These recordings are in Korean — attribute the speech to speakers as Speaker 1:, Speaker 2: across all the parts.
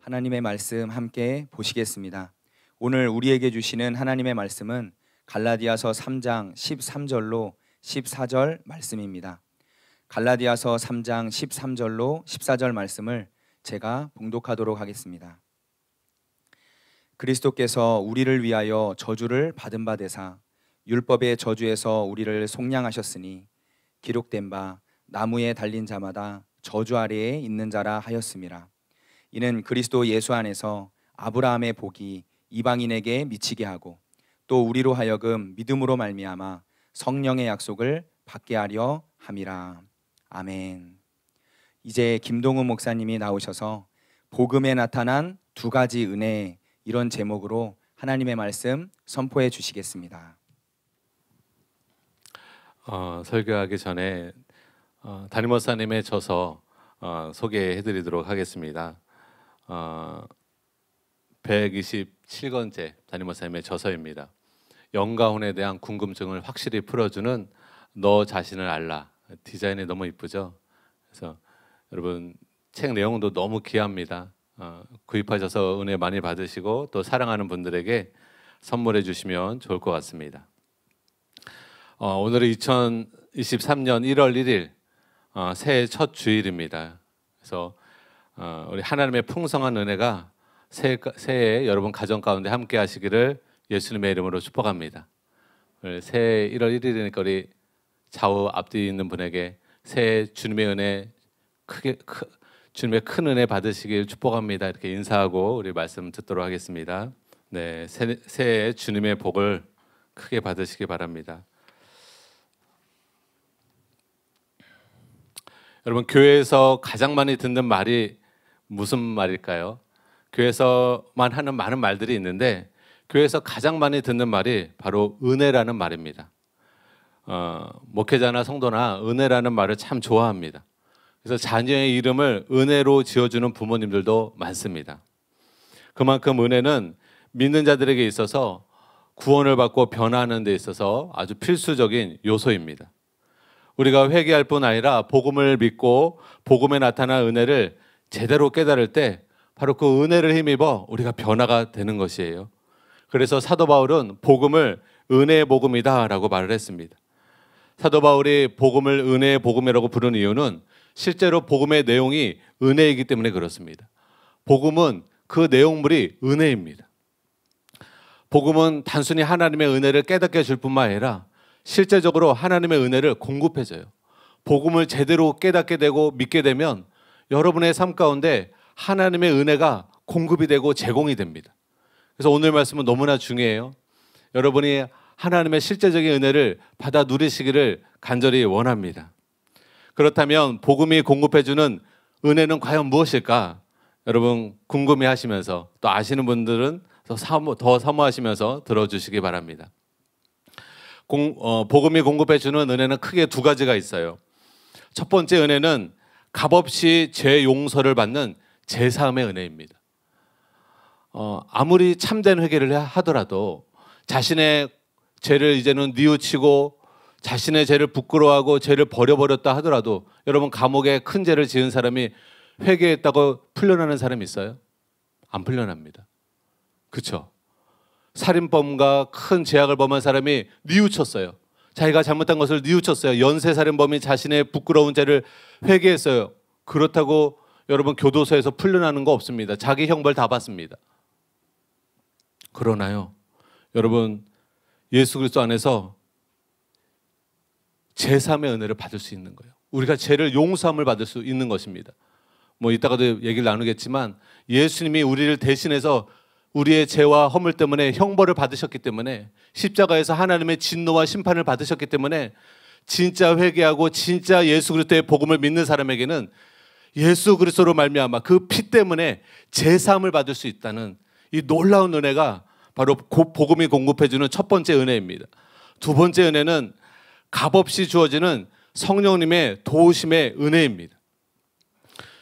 Speaker 1: 하나님의 말씀 함께 보시겠습니다. 오늘 우리에게 주시는 하나님의 말씀은 갈라디아서 3장 13절로 14절 말씀입니다. 갈라디아서 3장 13절로 14절 말씀을 제가 봉독하도록 하겠습니다. 그리스도께서 우리를 위하여 저주를 받은 바 되사 율법의 저주에서 우리를 속량하셨으니 기록된 바 나무에 달린 자마다 저주 아래에 있는 자라 하였음이라 이는 그리스도 예수 안에서 아브라함의 복이 이방인에게 미치게 하고 또 우리로 하여금 믿음으로 말미암아 성령의 약속을 받게 하려 함이라. 아멘. 이제 김동훈 목사님이 나오셔서 복음에 나타난 두 가지 은혜 이런 제목으로 하나님의 말씀 선포해 주시겠습니다. 어, 설교하기 전에 어, 담임 목사님의 저서 어, 소개해 드리도록 하겠습니다. 어, 127권째 담임목사님의 저서입니다. 영가혼에 대한 궁금증을 확실히 풀어주는 너 자신을 알라. 디자인이 너무 이쁘죠? 그래서 여러분 책 내용도 너무 귀합니다. 어, 구입하셔서 은혜 많이 받으시고 또 사랑하는 분들에게 선물해 주시면 좋을 것 같습니다. 어, 오늘은 2023년 1월 1일 어, 새해 첫 주일입니다. 그래서 어, 우리 하나님의 풍성한 은혜가 새해, 에 여러분 가정 가운데 함께 하시기를 예수님의 이름으로 축복합니다. 새해 1월 1일이니까 우리 좌우 앞뒤 있는 분에게 새해 주님의 은혜 크게 크, 주님의 큰 은혜 받으시길 축복합니다. 이렇게 인사하고 우리 말씀 듣도록 하겠습니다. 네, 새, 새해 주님의 복을 크게 받으시기 바랍니다. 여러분 교회에서 가장 많이 듣는 말이 무슨 말일까요? 교회에서만 하는 많은 말들이 있는데 교회에서 가장 많이 듣는 말이 바로 은혜라는 말입니다. 어, 목회자나 성도나 은혜라는 말을 참 좋아합니다. 그래서 자녀의 이름을 은혜로 지어주는 부모님들도 많습니다. 그만큼 은혜는 믿는 자들에게 있어서 구원을 받고 변화하는 데 있어서 아주 필수적인 요소입니다. 우리가 회개할 뿐 아니라 복음을 믿고 복음에 나타난 은혜를 제대로 깨달을 때 바로 그 은혜를 힘입어 우리가 변화가 되는 것이에요. 그래서 사도 바울은 복음을 은혜의 복음이다라고 말을 했습니다. 사도 바울이 복음을 은혜의 복음이라고 부른 이유는 실제로 복음의 내용이 은혜이기 때문에 그렇습니다. 복음은 그 내용물이 은혜입니다. 복음은 단순히 하나님의 은혜를 깨닫게 해줄 뿐만 아니라 실제적으로 하나님의 은혜를 공급해줘요. 복음을 제대로 깨닫게 되고 믿게 되면 여러분의 삶 가운데 하나님의 은혜가 공급이 되고 제공이 됩니다. 그래서 오늘 말씀은 너무나 중요해요. 여러분이 하나님의 실제적인 은혜를 받아 누리시기를 간절히 원합니다. 그렇다면 복음이 공급해주는 은혜는 과연 무엇일까? 여러분 궁금해 하시면서 또 아시는 분들은 더, 사모, 더 사모하시면서 들어주시기 바랍니다. 공, 어, 복음이 공급해주는 은혜는 크게 두 가지가 있어요. 첫 번째 은혜는 값없이 제 용서를 받는 제3의 은혜입니다. 어, 아무리 참된 회개를 하더라도 자신의 죄를 이제는 뉘우치고 자신의 죄를 부끄러워하고 죄를 버려버렸다 하더라도 여러분 감옥에 큰 죄를 지은 사람이 회개했다고 풀려나는 사람이 있어요? 안 풀려납니다. 그렇죠? 살인범과 큰 죄악을 범한 사람이 뉘우쳤어요. 자기가 잘못한 것을 뉘우쳤어요. 연쇄살인범이 자신의 부끄러운 죄를 회개했어요. 그렇다고 여러분 교도소에서 풀려나는 거 없습니다. 자기 형벌 다 받습니다. 그러나요, 여러분 예수 그리스도 안에서 제3의 은혜를 받을 수 있는 거예요. 우리가 죄를 용서함을 받을 수 있는 것입니다. 뭐 이따가도 얘기를 나누겠지만 예수님이 우리를 대신해서 우리의 죄와 허물 때문에 형벌을 받으셨기 때문에 십자가에서 하나님의 진노와 심판을 받으셨기 때문에 진짜 회개하고 진짜 예수 그리스도의 복음을 믿는 사람에게는 예수 그리스도로 말미암아 그 피 때문에 제사을 받을 수 있다는 이 놀라운 은혜가 바로 복음이 공급해 주는 첫 번째 은혜입니다. 두 번째 은혜는 값없이 주어지는 성령님의 도우심의 은혜입니다.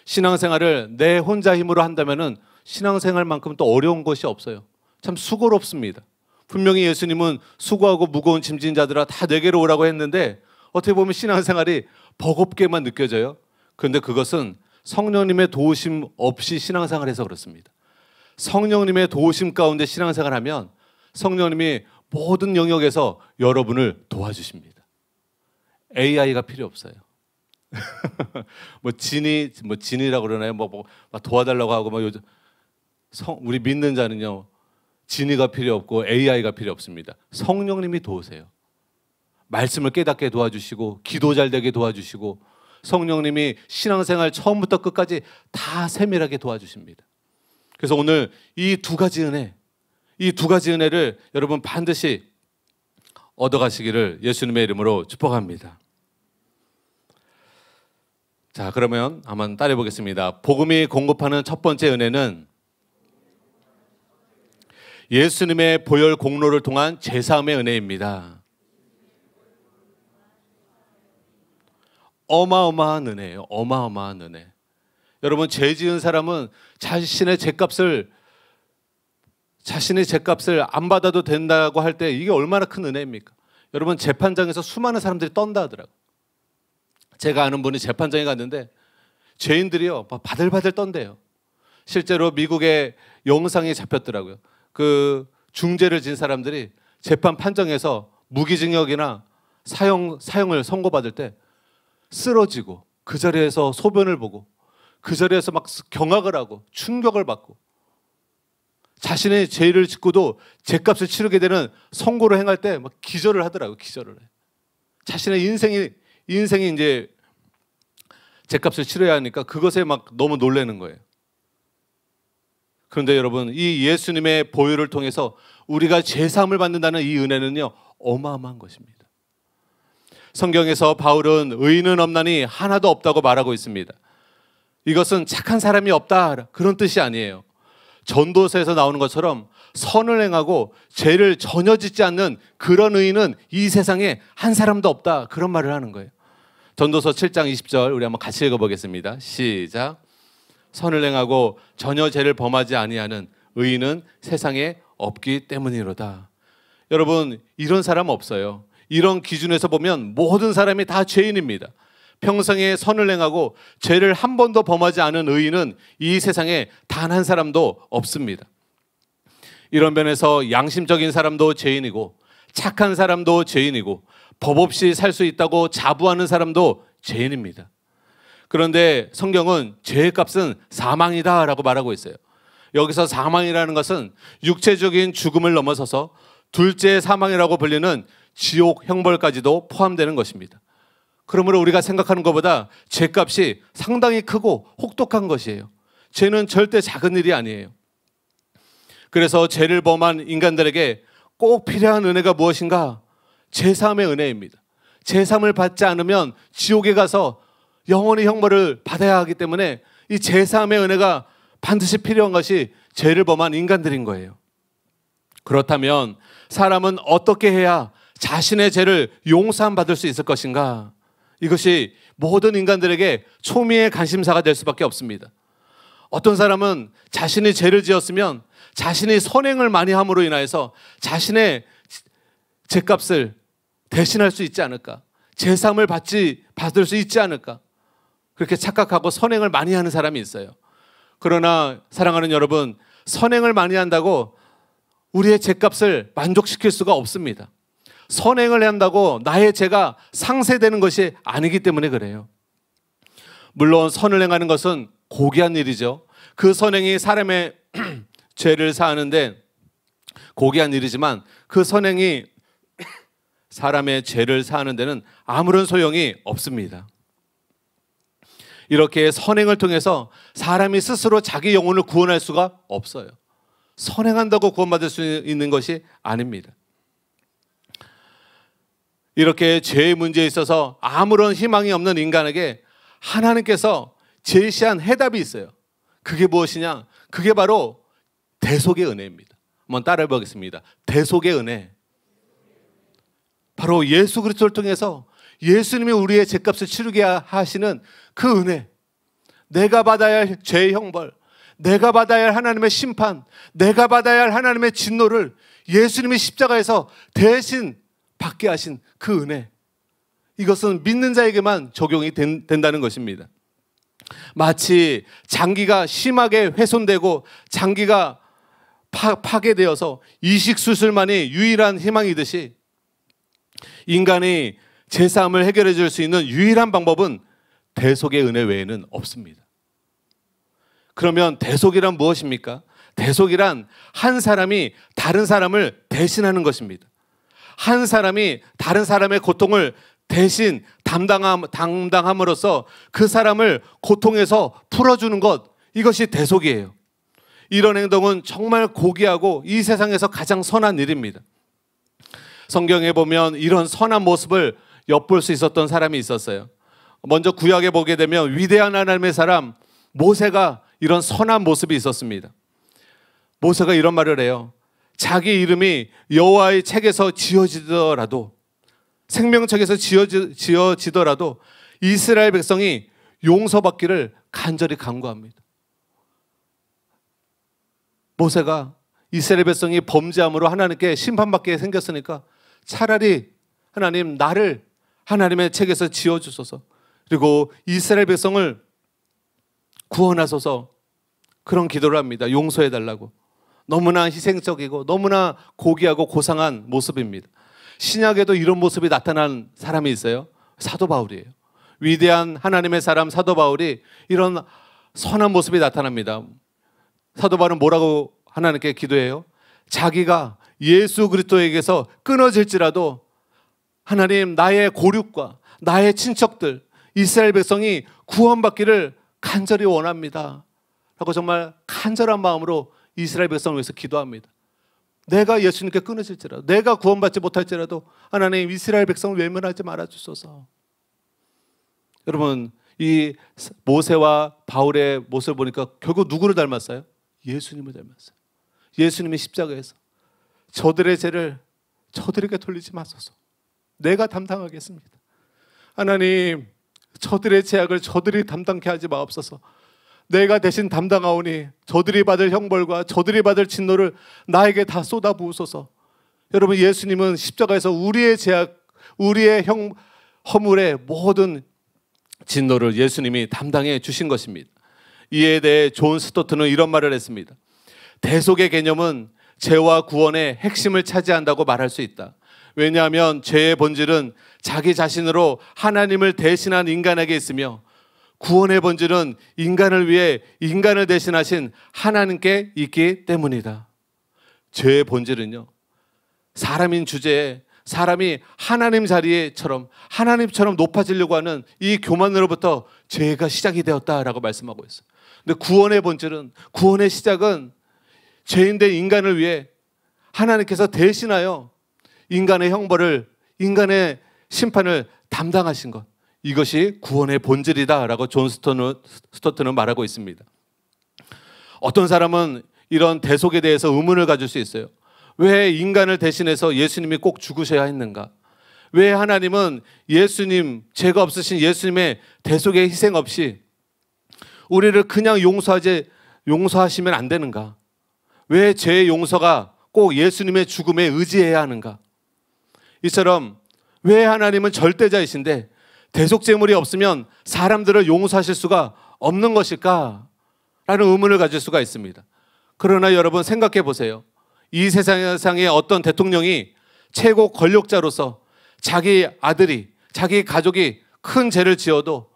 Speaker 1: 신앙생활을 내 혼자 힘으로 한다면은 신앙생활만큼 또 어려운 것이 없어요. 참 수고롭습니다. 분명히 예수님은 수고하고 무거운 짐진 자들아 다 내게로 오라고 했는데 어떻게 보면 신앙생활이 버겁게만 느껴져요. 그런데 그것은 성령님의 도우심 없이 신앙생활해서 그렇습니다. 성령님의 도우심 가운데 신앙생활하면 성령님이 모든 영역에서 여러분을 도와주십니다. AI가 필요 없어요. 뭐 진이 뭐 진이라고 그러나요? 뭐, 뭐 도와달라고 하고 막 요즘 성, 우리 믿는 자는요. 진의가 필요 없고 AI가 필요 없습니다. 성령님이 도우세요. 말씀을 깨닫게 도와주시고 기도 잘 되게 도와주시고 성령님이 신앙생활 처음부터 끝까지 다 세밀하게 도와주십니다. 그래서 오늘 이 두 가지 은혜, 이 두 가지 은혜를 여러분 반드시 얻어가시기를 예수님의 이름으로 축복합니다. 자, 그러면 한번 따라해 보겠습니다. 복음이 공급하는 첫 번째 은혜는 예수님의 보혈 공로를 통한 제사함의 은혜입니다. 어마어마한 은혜예요. 어마어마한 은혜. 여러분 죄 지은 사람은 자신의 죄값을 자신의 죄값을 안 받아도 된다고 할 때 이게 얼마나 큰 은혜입니까? 여러분 재판장에서 수많은 사람들이 떤다 하더라고. 제가 아는 분이 재판장에 갔는데 죄인들이요 바들바들 떤대요. 실제로 미국의 영상이 잡혔더라고요. 그중재를진 사람들이 재판 판정에서 무기징역이나 사형 사형을 선고받을 때 쓰러지고 그 자리에서 소변을 보고 그 자리에서 막 경악을 하고 충격을 받고 자신의 죄를 짓고도 죄값을 치르게 되는 선고를 행할 때 막 기절을 하더라고 기절을 해. 자신의 인생이 인생이 이제 죄값을 치러야 하니까 그것에 막 너무 놀래는 거예요. 그런데 여러분 이 예수님의 보혈을 통해서 우리가 제삼을 받는다는 이 은혜는요 어마어마한 것입니다. 성경에서 바울은 의인은 없나니 하나도 없다고 말하고 있습니다. 이것은 착한 사람이 없다 그런 뜻이 아니에요. 전도서에서 나오는 것처럼 선을 행하고 죄를 전혀 짓지 않는 그런 의인은 이 세상에 한 사람도 없다 그런 말을 하는 거예요. 전도서 7장 20절 우리 한번 같이 읽어보겠습니다. 시작. 선을 행하고 전혀 죄를 범하지 아니하는 의인은 세상에 없기 때문이로다. 여러분 이런 사람 없어요. 이런 기준에서 보면 모든 사람이 다 죄인입니다. 평생에 선을 행하고 죄를 한 번도 범하지 않은 의인은 이 세상에 단 한 사람도 없습니다. 이런 면에서 양심적인 사람도 죄인이고 착한 사람도 죄인이고 법 없이 살 수 있다고 자부하는 사람도 죄인입니다. 그런데 성경은 죄의 값은 사망이다라고 말하고 있어요. 여기서 사망이라는 것은 육체적인 죽음을 넘어서서 둘째 사망이라고 불리는 지옥 형벌까지도 포함되는 것입니다. 그러므로 우리가 생각하는 것보다 죄값이 상당히 크고 혹독한 것이에요. 죄는 절대 작은 일이 아니에요. 그래서 죄를 범한 인간들에게 꼭 필요한 은혜가 무엇인가? 제3의 은혜입니다. 제3을 받지 않으면 지옥에 가서 영원히 형벌을 받아야 하기 때문에 이 제3의 은혜가 반드시 필요한 것이 죄를 범한 인간들인 거예요. 그렇다면 사람은 어떻게 해야 자신의 죄를 용서받을 수 있을 것인가? 이것이 모든 인간들에게 초미의 관심사가 될 수밖에 없습니다. 어떤 사람은 자신이 죄를 지었으면 자신이 선행을 많이 함으로 인하여서 자신의 죄값을 대신할 수 있지 않을까? 제삼을 받지 받을 수 있지 않을까? 그렇게 착각하고 선행을 많이 하는 사람이 있어요. 그러나 사랑하는 여러분, 선행을 많이 한다고 우리의 죄값을 만족시킬 수가 없습니다. 선행을 한다고 나의 죄가 상쇄되는 것이 아니기 때문에 그래요. 물론 선을 행하는 것은 고귀한 일이죠. 그 선행이 사람의 죄를 사하는데 고귀한 일이지만 그 선행이 사람의 죄를 사하는 데는 아무런 소용이 없습니다. 이렇게 선행을 통해서 사람이 스스로 자기 영혼을 구원할 수가 없어요. 선행한다고 구원받을 수 있는 것이 아닙니다. 이렇게 죄의 문제에 있어서 아무런 희망이 없는 인간에게 하나님께서 제시한 해답이 있어요. 그게 무엇이냐? 그게 바로 대속의 은혜입니다. 한번 따라해 보겠습니다. 대속의 은혜. 바로 예수 그리스도를 통해서 예수님이 우리의 죄값을 치르게 하시는 그 은혜, 내가 받아야 할 죄의 형벌, 내가 받아야 할 하나님의 심판, 내가 받아야 할 하나님의 진노를 예수님이 십자가에서 대신 받게 하신 그 은혜. 이것은 믿는 자에게만 적용이 된, 다는 것입니다. 마치 장기가 심하게 훼손되고 장기가 파,괴되어서 이식수술만이 유일한 희망이듯이 인간이 제 삶을 해결해 줄 수 있는 유일한 방법은 대속의 은혜 외에는 없습니다. 그러면 대속이란 무엇입니까? 대속이란 한 사람이 다른 사람을 대신하는 것입니다. 한 사람이 다른 사람의 고통을 대신 담당함, 담당함으로써 그 사람을 고통에서 풀어주는 것, 이것이 대속이에요. 이런 행동은 정말 고귀하고 이 세상에서 가장 선한 일입니다. 성경에 보면 이런 선한 모습을 엿볼 수 있었던 사람이 있었어요. 먼저 구약에 보게 되면 위대한 하나님의 사람 모세가 이런 선한 모습이 있었습니다. 모세가 이런 말을 해요. 자기 이름이 여호와의 책에서 지어지더라도 생명책에서 지어지, 지어지더라도 이스라엘 백성이 용서받기를 간절히 간구합니다. 모세가 이스라엘 백성이 범죄함으로 하나님께 심판받게 생겼으니까 차라리 하나님 나를 하나님의 책에서 지어주소서 그리고 이스라엘 백성을 구원하소서 그런 기도를 합니다. 용서해 달라고. 너무나 희생적이고 너무나 고귀하고 고상한 모습입니다. 신약에도 이런 모습이 나타난 사람이 있어요. 사도 바울이에요. 위대한 하나님의 사람 사도 바울이 이런 선한 모습이 나타납니다. 사도 바울은 뭐라고 하나님께 기도해요? 자기가 예수 그리스도에게서 끊어질지라도 하나님 나의 고륙과 나의 친척들 이스라엘 백성이 구원받기를 간절히 원합니다. 라고 정말 간절한 마음으로 이스라엘 백성을 위해서 기도합니다. 내가 예수님께 끊어질지라도 내가 구원받지 못할지라도 하나님 이스라엘 백성을 외면하지 말아 주소서. 여러분 이 모세와 바울의 모습을 보니까 결국 누구를 닮았어요? 예수님을 닮았어요. 예수님이 십자가에서 저들의 죄를 저들에게 돌리지 마소서. 내가 담당하겠습니다. 하나님 저들의 제약을 저들이 담당케 하지 마옵소서. 내가 대신 담당하오니 저들이 받을 형벌과 저들이 받을 진노를 나에게 다 쏟아 부으소서. 여러분 예수님은 십자가에서 우리의 제약, 우리의 형 허물의 모든 진노를 예수님이 담당해 주신 것입니다. 이에 대해 존 스토트는 이런 말을 했습니다. 대속의 개념은 죄와 구원의 핵심을 차지한다고 말할 수 있다. 왜냐하면 죄의 본질은 자기 자신으로 하나님을 대신한 인간에게 있으며 구원의 본질은 인간을 위해 인간을 대신하신 하나님께 있기 때문이다. 죄의 본질은요. 사람인 주제에 사람이 하나님 자리에처럼 하나님처럼 높아지려고 하는 이 교만으로부터 죄가 시작이 되었다라고 말씀하고 있어요. 근데 구원의 본질은 구원의 시작은 죄인된 인간을 위해 하나님께서 대신하여 인간의 형벌을 인간의 심판을 담당하신 것. 이것이 구원의 본질이다라고 존 스토트는, 스토트는 말하고 있습니다. 어떤 사람은 이런 대속에 대해서 의문을 가질 수 있어요. 왜 인간을 대신해서 예수님이 꼭 죽으셔야 했는가? 왜 하나님은 예수님, 죄가 없으신 예수님의 대속의 희생 없이 우리를 그냥 용서하지, 용서하시면 안 되는가? 왜 죄의 용서가 꼭 예수님의 죽음에 의지해야 하는가? 이처럼 왜 하나님은 절대자이신데 대속 제물이 없으면 사람들을 용서하실 수가 없는 것일까? 라는 의문을 가질 수가 있습니다. 그러나 여러분 생각해 보세요. 이 세상의 어떤 대통령이 최고 권력자로서 자기 아들이, 자기 가족이 큰 죄를 지어도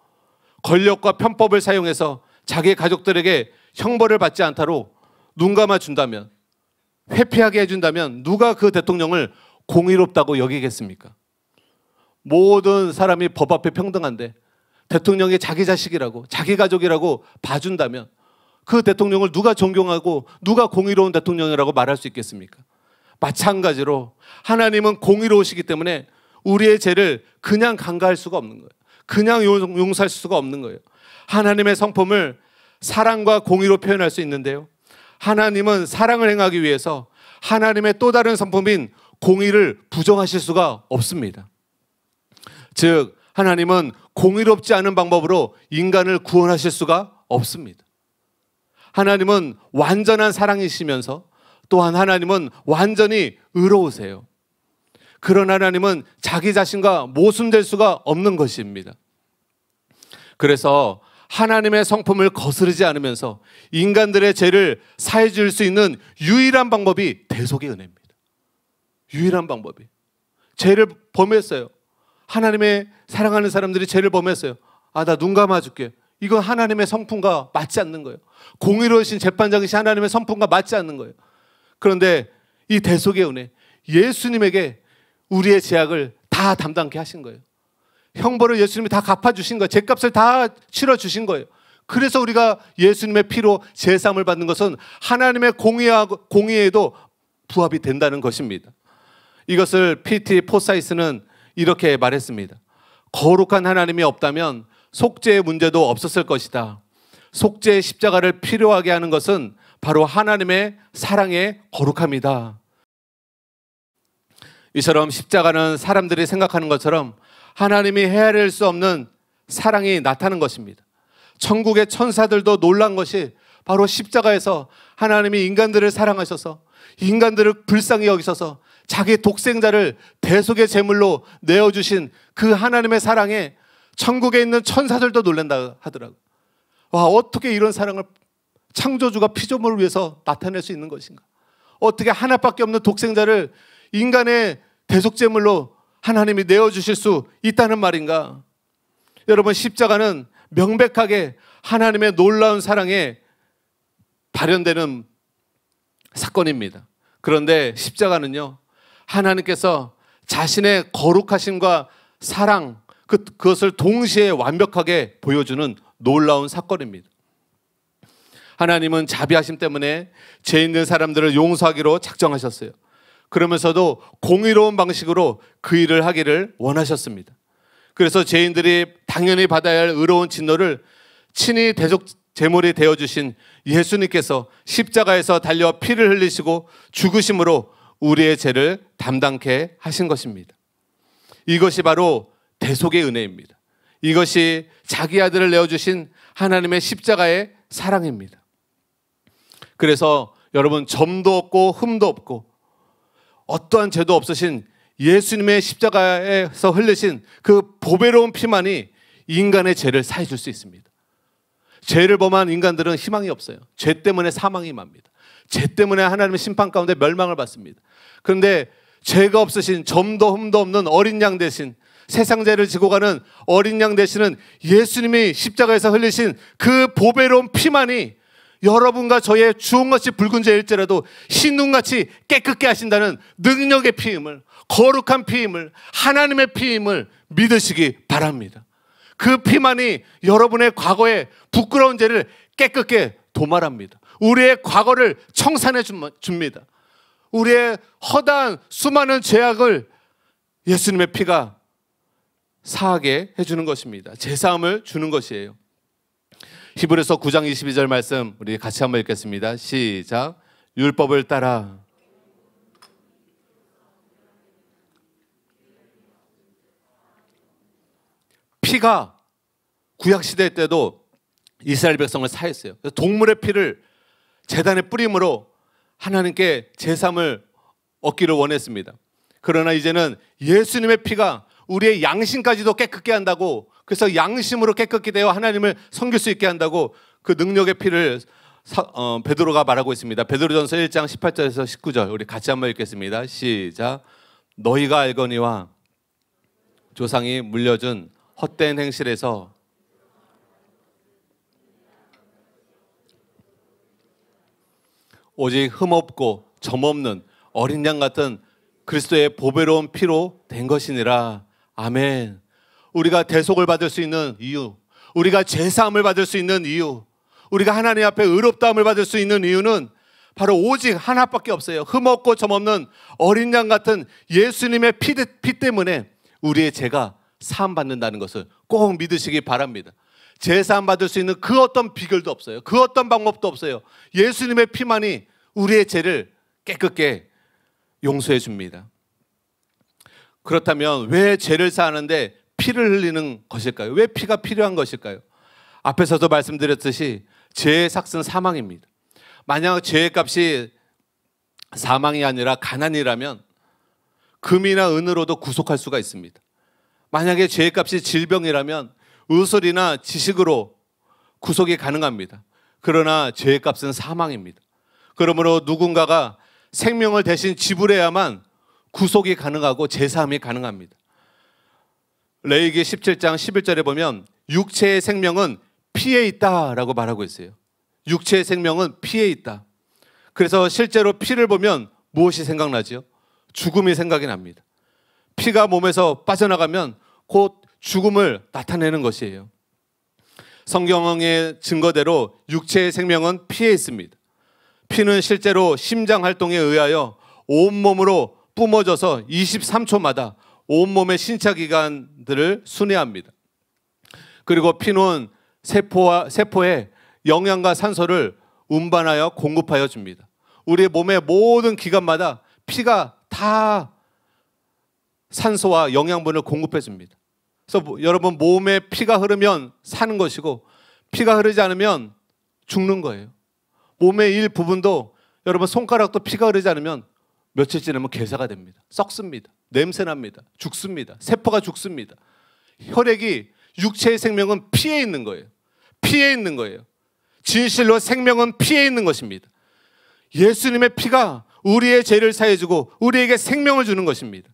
Speaker 1: 권력과 편법을 사용해서 자기 가족들에게 형벌을 받지 않도록 눈 감아준다면, 회피하게 해준다면 누가 그 대통령을 공의롭다고 여기겠습니까? 모든 사람이 법 앞에 평등한데 대통령이 자기 자식이라고 자기 가족이라고 봐준다면 그 대통령을 누가 존경하고 누가 공의로운 대통령이라고 말할 수 있겠습니까? 마찬가지로 하나님은 공의로우시기 때문에 우리의 죄를 그냥 간과할 수가 없는 거예요. 그냥 용서할 수가 없는 거예요. 하나님의 성품을 사랑과 공의로 표현할 수 있는데요. 하나님은 사랑을 행하기 위해서 하나님의 또 다른 성품인 공의를 부정하실 수가 없습니다. 즉 하나님은 공의롭지 않은 방법으로 인간을 구원하실 수가 없습니다. 하나님은 완전한 사랑이시면서 또한 하나님은 완전히 의로우세요. 그런 하나님은 자기 자신과 모순될 수가 없는 것입니다. 그래서 하나님의 성품을 거스르지 않으면서 인간들의 죄를 사해 줄 수 있는 유일한 방법이 대속의 은혜입니다. 유일한 방법이. 죄를 범했어요. 하나님의 사랑하는 사람들이 죄를 범했어요. 아, 나 눈 감아줄게. 이건 하나님의 성품과 맞지 않는 거예요. 공의로우신 재판장이신 하나님의 성품과 맞지 않는 거예요. 그런데 이 대속의 은혜, 예수님에게 우리의 제약을 다 담당케 하신 거예요. 형벌을 예수님이 다 갚아주신 거예요. 죄값을 다 치러주신 거예요. 그래서 우리가 예수님의 피로 제삼을 받는 것은 하나님의 공의하고, 공의에도 부합이 된다는 것입니다. 이것을 PT 포사이스는 이렇게 말했습니다. 거룩한 하나님이 없다면 속죄의 문제도 없었을 것이다. 속죄의 십자가를 필요하게 하는 것은 바로 하나님의 사랑의 거룩함이다. 이처럼 십자가는 사람들이 생각하는 것처럼 하나님이 헤아릴 수 없는 사랑이 나타난 것입니다. 천국의 천사들도 놀란 것이 바로 십자가에서 하나님이 인간들을 사랑하셔서 인간들을 불쌍히 여기셔서 자기 독생자를 대속의 제물로 내어주신 그 하나님의 사랑에 천국에 있는 천사들도 놀란다 하더라고. 와, 어떻게 이런 사랑을 창조주가 피조물을 위해서 나타낼 수 있는 것인가? 어떻게 하나밖에 없는 독생자를 인간의 대속제물로 하나님이 내어주실 수 있다는 말인가? 여러분, 십자가는 명백하게 하나님의 놀라운 사랑에 발현되는 사건입니다. 그런데 십자가는요, 하나님께서 자신의 거룩하심과 사랑 그, 그것을 동시에 완벽하게 보여주는 놀라운 사건입니다. 하나님은 자비하심 때문에 죄 있는 사람들을 용서하기로 작정하셨어요. 그러면서도 공의로운 방식으로 그 일을 하기를 원하셨습니다. 그래서 죄인들이 당연히 받아야 할 의로운 진노를 친히 대적 제물이 되어 주신 예수님께서 십자가에서 달려 피를 흘리시고 죽으심으로 우리의 죄를 담당케 하신 것입니다. 이것이 바로 대속의 은혜입니다. 이것이 자기 아들을 내어주신 하나님의 십자가의 사랑입니다. 그래서 여러분, 점도 없고 흠도 없고 어떠한 죄도 없으신 예수님의 십자가에서 흘리신 그 보배로운 피만이 인간의 죄를 사해줄 수 있습니다. 죄를 범한 인간들은 희망이 없어요. 죄 때문에 사망이 맙니다. 죄 때문에 하나님의 심판 가운데 멸망을 받습니다. 그런데 죄가 없으신 점도 흠도 없는 어린 양 대신 세상 죄를 지고 가는 어린 양 대신은 예수님이 십자가에서 흘리신 그 보배로운 피만이 여러분과 저의 주홍것이 붉은 죄일지라도 흰눈같이 깨끗게 하신다는 능력의 피임을 거룩한 피임을 하나님의 피임을 믿으시기 바랍니다. 그 피만이 여러분의 과거의 부끄러운 죄를 깨끗게 도말합니다. 우리의 과거를 청산해 줍니다. 우리의 허다한 수많은 죄악을 예수님의 피가 사하게 해주는 것입니다. 제사함을 주는 것이에요. 히브리서 9장 22절 말씀 우리 같이 한번 읽겠습니다. 시작. 율법을 따라 피가 구약 시대 때도 이스라엘 백성을 사했어요. 동물의 피를 재단에 뿌림으로 하나님께 제삼을 얻기를 원했습니다. 그러나 이제는 예수님의 피가 우리의 양심까지도 깨끗게 한다고 그래서 양심으로 깨끗게 되어 하나님을 섬길 수 있게 한다고 그 능력의 피를 사, 어, 베드로가 말하고 있습니다. 베드로전서 1장 18절에서 19절 우리 같이 한번 읽겠습니다. 시작. 너희가 알거니와 조상이 물려준 헛된 행실에서 오직 흠없고 점없는 어린 양 같은 그리스도의 보배로운 피로 된 것이니라. 아멘. 우리가 대속을 받을 수 있는 이유, 우리가 죄사함을 받을 수 있는 이유, 우리가 하나님 앞에 의롭다함을 받을 수 있는 이유는 바로 오직 하나밖에 없어요. 흠없고 점없는 어린 양 같은 예수님의 피, 피 때문에 우리의 죄가 사함 받는다는 것을 꼭 믿으시기 바랍니다. 죄 사함 받을 수 있는 그 어떤 비결도 없어요. 그 어떤 방법도 없어요. 예수님의 피만이 우리의 죄를 깨끗게 용서해 줍니다. 그렇다면 왜 죄를 사하는데 피를 흘리는 것일까요? 왜 피가 필요한 것일까요? 앞에서도 말씀드렸듯이 죄의 삭은 사망입니다. 만약 죄의 값이 사망이 아니라 가난이라면 금이나 은으로도 구속할 수가 있습니다. 만약에 죄의 값이 질병이라면 의술이나 지식으로 구속이 가능합니다. 그러나 죄의 값은 사망입니다. 그러므로 누군가가 생명을 대신 지불해야만 구속이 가능하고 제사함이 가능합니다. 레이기 17장 11절에 보면 육체의 생명은 피에 있다라고 말하고 있어요. 육체의 생명은 피에 있다. 그래서 실제로 피를 보면 무엇이 생각나지요? 죽음이 생각이 납니다. 피가 몸에서 빠져나가면 곧 죽음을 나타내는 것이에요. 성경의 증거대로 육체의 생명은 피에 있습니다. 피는 실제로 심장 활동에 의하여 온몸으로 뿜어져서 23초마다 온몸의 신체 기관들을 순회합니다. 그리고 피는 세포와 세포에 영양과 산소를 운반하여 공급하여 줍니다. 우리 몸의 모든 기관마다 피가 다 산소와 영양분을 공급해 줍니다. 그래서 뭐 여러분 몸에 피가 흐르면 사는 것이고 피가 흐르지 않으면 죽는 거예요. 몸의 일부분도 여러분 손가락도 피가 흐르지 않으면 며칠 지나면 괴사가 됩니다. 썩습니다. 냄새납니다. 죽습니다. 세포가 죽습니다. 혈액이 육체의 생명은 피해 있는 거예요. 피해 있는 거예요. 진실로 생명은 피해 있는 것입니다. 예수님의 피가 우리의 죄를 사해주고 우리에게 생명을 주는 것입니다.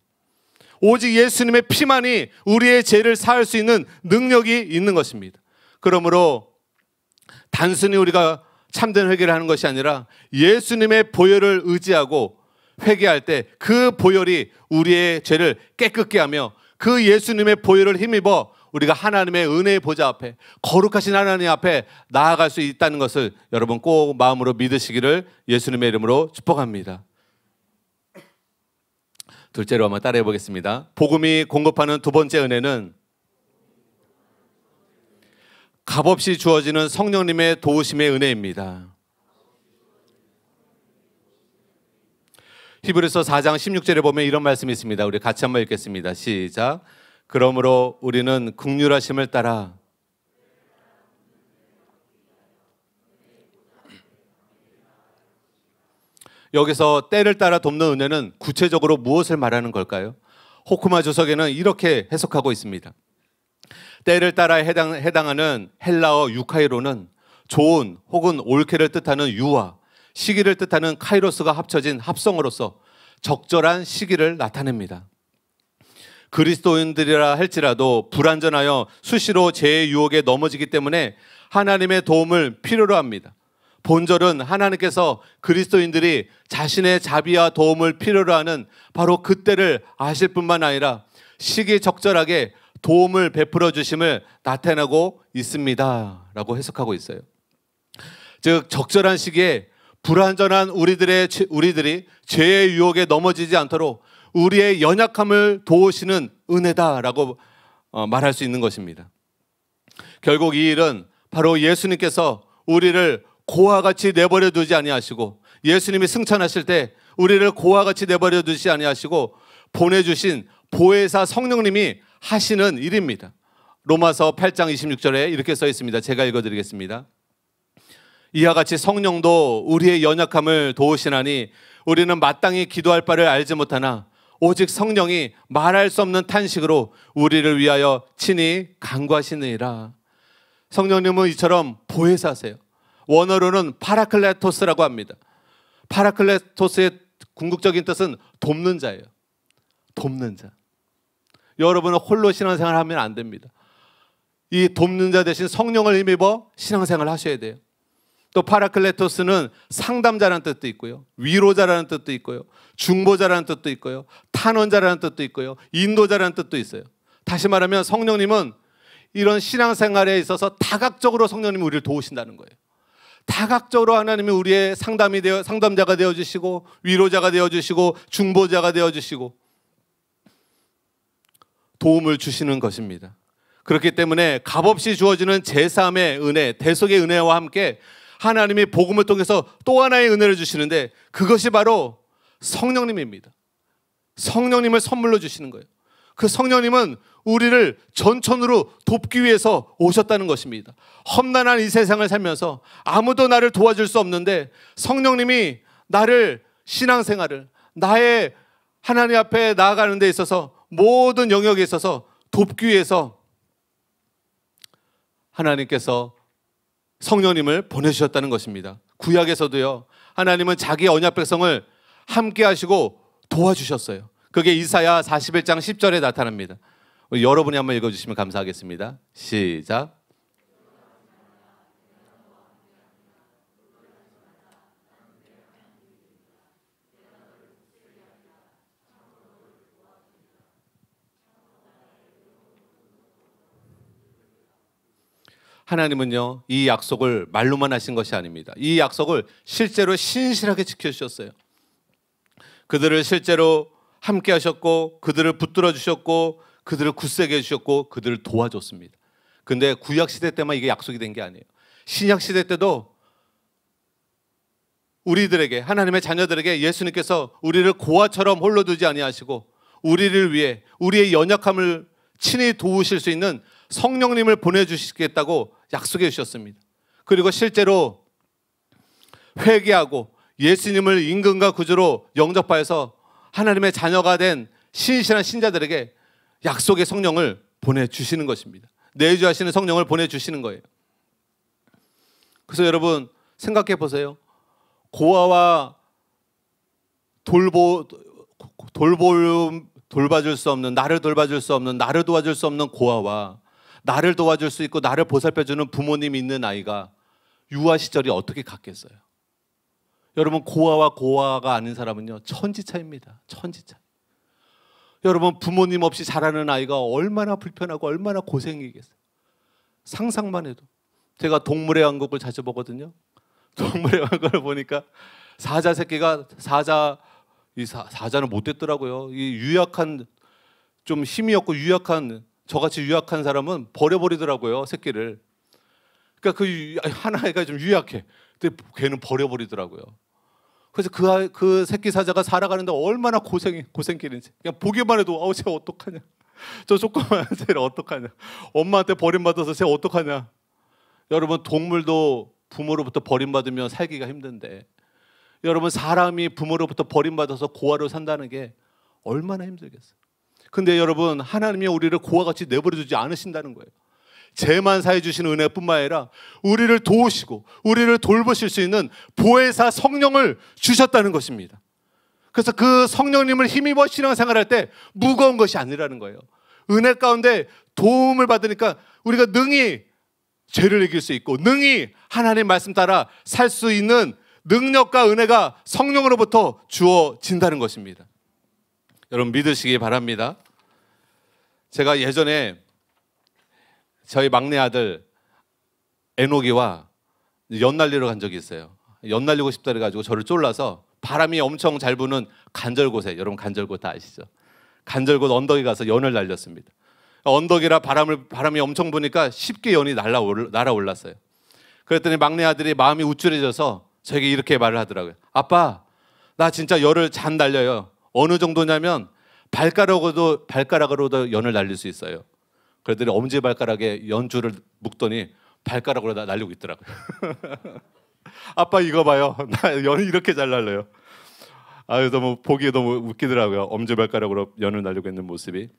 Speaker 1: 오직 예수님의 피만이 우리의 죄를 사할 수 있는 능력이 있는 것입니다. 그러므로 단순히 우리가 참된 회개를 하는 것이 아니라 예수님의 보혈을 의지하고 회개할 때 그 보혈이 우리의 죄를 깨끗게 하며 그 예수님의 보혈을 힘입어 우리가 하나님의 은혜의 보좌 앞에 거룩하신 하나님 앞에 나아갈 수 있다는 것을 여러분 꼭 마음으로 믿으시기를 예수님의 이름으로 축복합니다. 둘째로 한번 따라해 보겠습니다. 복음이 공급하는 두 번째 은혜는 값없이 주어지는 성령님의 도우심의 은혜입니다. 히브리서 4장 16절에 보면 이런 말씀이 있습니다. 우리 같이 한번 읽겠습니다. 시작. 그러므로 우리는 극률하심을 따라 여기서 때를 따라 돕는 은혜는 구체적으로 무엇을 말하는 걸까요? 호쿠마 주석에는 이렇게 해석하고 있습니다. 때를 따라 해당, 해당하는 헬라어 유카이로는 좋은 혹은 옳게를 뜻하는 유와 시기를 뜻하는 카이로스가 합쳐진 합성으로서 적절한 시기를 나타냅니다. 그리스도인들이라 할지라도 불완전하여 수시로 죄의 유혹에 넘어지기 때문에 하나님의 도움을 필요로 합니다. 본절은 하나님께서 그리스도인들이 자신의 자비와 도움을 필요로 하는 바로 그때를 아실 뿐만 아니라 시기 적절하게 도움을 베풀어 주심을 나타내고 있습니다라고 해석하고 있어요. 즉 적절한 시기에 불완전한 우리들의 우리들이 죄의 유혹에 넘어지지 않도록 우리의 연약함을 도우시는 은혜다라고 어, 말할 수 있는 것입니다. 결국 이 일은 바로 예수님께서 우리를 고와 같이 내버려 두지 아니하시고 예수님이 승천하실 때 우리를 고와 같이 내버려 두지 아니하시고 보내주신 보혜사 성령님이 하시는 일입니다. 로마서 8장 26절에 이렇게 써 있습니다. 제가 읽어 드리겠습니다. 이와 같이 성령도 우리의 연약함을 도우시나니 우리는 마땅히 기도할 바를 알지 못하나 오직 성령이 말할 수 없는 탄식으로 우리를 위하여 친히 간구하시느니라. 성령님은 이처럼 보혜사세요. 원어로는 파라클레토스라고 합니다. 파라클레토스의 궁극적인 뜻은 돕는 자예요. 돕는 자. 여러분은 홀로 신앙생활 하면 안 됩니다. 이 돕는 자 대신 성령을 힘입어 신앙생활 하셔야 돼요. 또 파라클레토스는 상담자라는 뜻도 있고요. 위로자라는 뜻도 있고요. 중보자라는 뜻도 있고요. 탄원자라는 뜻도 있고요. 인도자라는 뜻도 있어요. 다시 말하면 성령님은 이런 신앙생활에 있어서 다각적으로 성령님이 우리를 도우신다는 거예요. 다각적으로 하나님이 우리의 상담이 되어 상담자가 되어 주시고 위로자가 되어 주시고 중보자가 되어 주시고 도움을 주시는 것입니다. 그렇기 때문에 값없이 주어지는 제3의 은혜, 대속의 은혜와 함께 하나님이 복음을 통해서 또 하나의 은혜를 주시는데 그것이 바로 성령님입니다. 성령님을 선물로 주시는 거예요. 그 성령님은 우리를 전천으로 돕기 위해서 오셨다는 것입니다. 험난한 이 세상을 살면서 아무도 나를 도와줄 수 없는데 성령님이 나를 신앙생활을 나의 하나님 앞에 나아가는 데 있어서 모든 영역에 있어서 돕기 위해서 하나님께서 성령님을 보내주셨다는 것입니다. 구약에서도요. 하나님은 자기 언약 백성을 함께 하시고 도와주셨어요. 그게 이사야 41장 10절에 나타납니다. 여러분이 한번 읽어주시면 감사하겠습니다. 시작. 하나님은요, 이 약속을 말로만 하신 것이 아닙니다. 이 약속을 실제로 신실하게 지켜주셨어요. 그들을 실제로 함께 하셨고, 그들을 붙들어 주셨고, 그들을 굳세게 해주셨고, 그들을 도와줬습니다. 근데 구약시대 때만 이게 약속이 된 게 아니에요. 신약시대 때도 우리들에게, 하나님의 자녀들에게 예수님께서 우리를 고아처럼 홀로 두지 아니하시고, 우리를 위해 우리의 연약함을 친히 도우실 수 있는 성령님을 보내주시겠다고 약속해 주셨습니다. 그리고 실제로 회개하고 예수님을 임금과 구주로 영접하여서 하나님의 자녀가 된 신실한 신자들에게 약속의 성령을 보내주시는 것입니다. 내주하시는 성령을 보내주시는 거예요. 그래서 여러분 생각해 보세요. 고아와 돌보 돌보 돌봐줄 수 없는 나를 돌봐줄 수 없는 나를 도와줄 수 없는 고아와 나를 도와줄 수 있고 나를 보살펴주는 부모님 있는 아이가 유아 시절이 어떻게 갔겠어요? 여러분 고아와 고아가 아닌 사람은요 천지차입니다. 천지차. 여러분 부모님 없이 자라는 아이가 얼마나 불편하고 얼마나 고생이겠어요. 상상만 해도 제가 동물의 왕국을 자주 보거든요. 동물의 왕국을 보니까 사자 새끼가 사자 이 사, 사자는 못됐더라고요. 이 유약한 좀 힘이 없고 유약한 저같이 유약한 사람은 버려버리더라고요 새끼를. 그러니까 그 하나 가좀 유약해. 근데 걔는 버려버리더라고요. 그래서 그, 그 새끼 사자가 살아가는데 얼마나 고생 이 고생길인지 그냥 보기만 해도 아우 쟤 어떡하냐 저 조그만 쟤를 어떡하냐 엄마한테 버림받아서 쟤 어떡하냐 여러분 동물도 부모로부터 버림받으면 살기가 힘든데 여러분 사람이 부모로부터 버림받아서 고아로 산다는 게 얼마나 힘들겠어요 근데 여러분 하나님이 우리를 고와 같이 내버려 두지 않으신다는 거예요. 제만 사해 주시는 은혜뿐만 아니라 우리를 도우시고 우리를 돌보실 수 있는 보혜사 성령을 주셨다는 것입니다. 그래서 그 성령님을 힘입어 신앙생활할 때 무거운 것이 아니라는 거예요. 은혜 가운데 도움을 받으니까 우리가 능히 죄를 이길 수 있고 능히 하나님 말씀 따라 살 수 있는 능력과 은혜가 성령으로부터 주어진다는 것입니다. 여러분 믿으시기 바랍니다. 제가 예전에 저희 막내 아들 에녹이와 연날리러 간 적이 있어요. 연날리고 싶다 그가지고 저를 쫄라서 바람이 엄청 잘 부는 간절곶에 여러분 간절곶 다 아시죠? 간절곶 언덕에 가서 연을 날렸습니다. 언덕이라 바람을 바람이 엄청 부니까 쉽게 연이 날아올, 날아올랐어요. 그랬더니 막내 아들이 마음이 우쭐해져서 저에게 이렇게 말을 하더라고요. 아빠, 나 진짜 열을 잔 날려요. 어느 정도냐면 발가락으로도 발가락으로도 연을 날릴 수 있어요. 그들이 엄지 발가락에 연줄을 묶더니 발가락으로 다 날리고 있더라고요. 아빠 이거 봐요. 나연 이렇게 잘 날려요. 아 너무 보기에 너무 웃기더라고요. 엄지 발가락으로 연을 날리고 있는 모습이.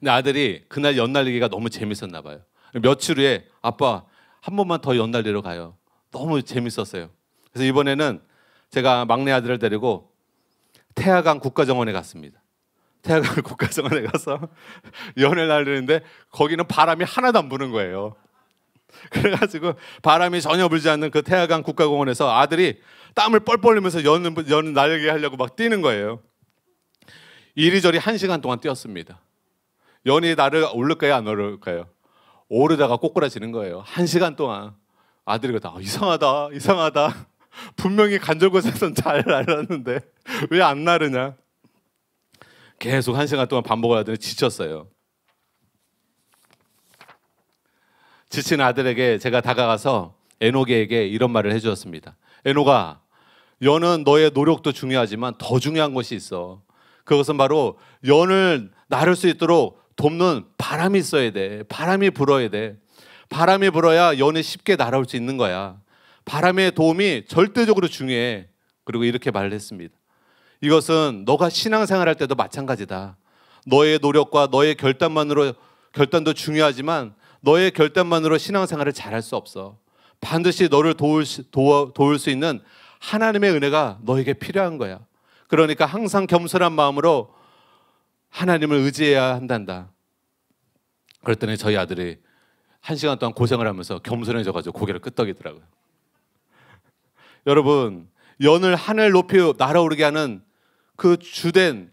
Speaker 1: 근데 아들이 그날 연 날리기가 너무 재밌었나 봐요. 며칠 후에 아빠 한 번만 더 연 날리러 가요. 너무 재밌었어요. 그래서 이번에는 제가 막내 아들을 데리고 태화강 국가정원에 갔습니다. 태화강 국가정원에 가서 연을 날리는데 거기는 바람이 하나도 안 부는 거예요. 그래가지고 바람이 전혀 불지 않는 그 태화강 국가공원에서 아들이 땀을 뻘뻘 흘리면서 연연날리 하려고 막 뛰는 거예요. 이리저리 한 시간 동안 뛰었습니다. 연이 나를 오를까요? 안 오를까요? 오르다가 꼬꾸라지는 거예요. 한 시간 동안 아들이 그다 아, 이상하다, 이상하다. 분명히 간절곶에선 잘 날랐는데 왜 안 나르냐? 계속 한 시간 동안 밥 먹어야 되는 지쳤어요. 지친 아들에게 제가 다가가서 에노에게 이런 말을 해주었습니다. 에노가 연은 너의 노력도 중요하지만 더 중요한 것이 있어. 그것은 바로 연을 나를 수 있도록 돕는 바람이 있어야 돼. 바람이 불어야 돼. 바람이 불어야 연이 쉽게 날아올 수 있는 거야. 바람의 도움이 절대적으로 중요해. 그리고 이렇게 말을 했습니다. 이것은 너가 신앙생활 할 때도 마찬가지다. 너의 노력과 너의 결단만으로 결단도 중요하지만 너의 결단만으로 신앙생활을 잘할 수 없어. 반드시 너를 도울, 도와, 도울 수 있는 하나님의 은혜가 너에게 필요한 거야. 그러니까 항상 겸손한 마음으로 하나님을 의지해야 한단다. 그랬더니 저희 아들이 한 시간 동안 고생을 하면서 겸손해져가지고 고개를 끄덕이더라고요. 여러분 연을 하늘 높이 날아오르게 하는 그 주된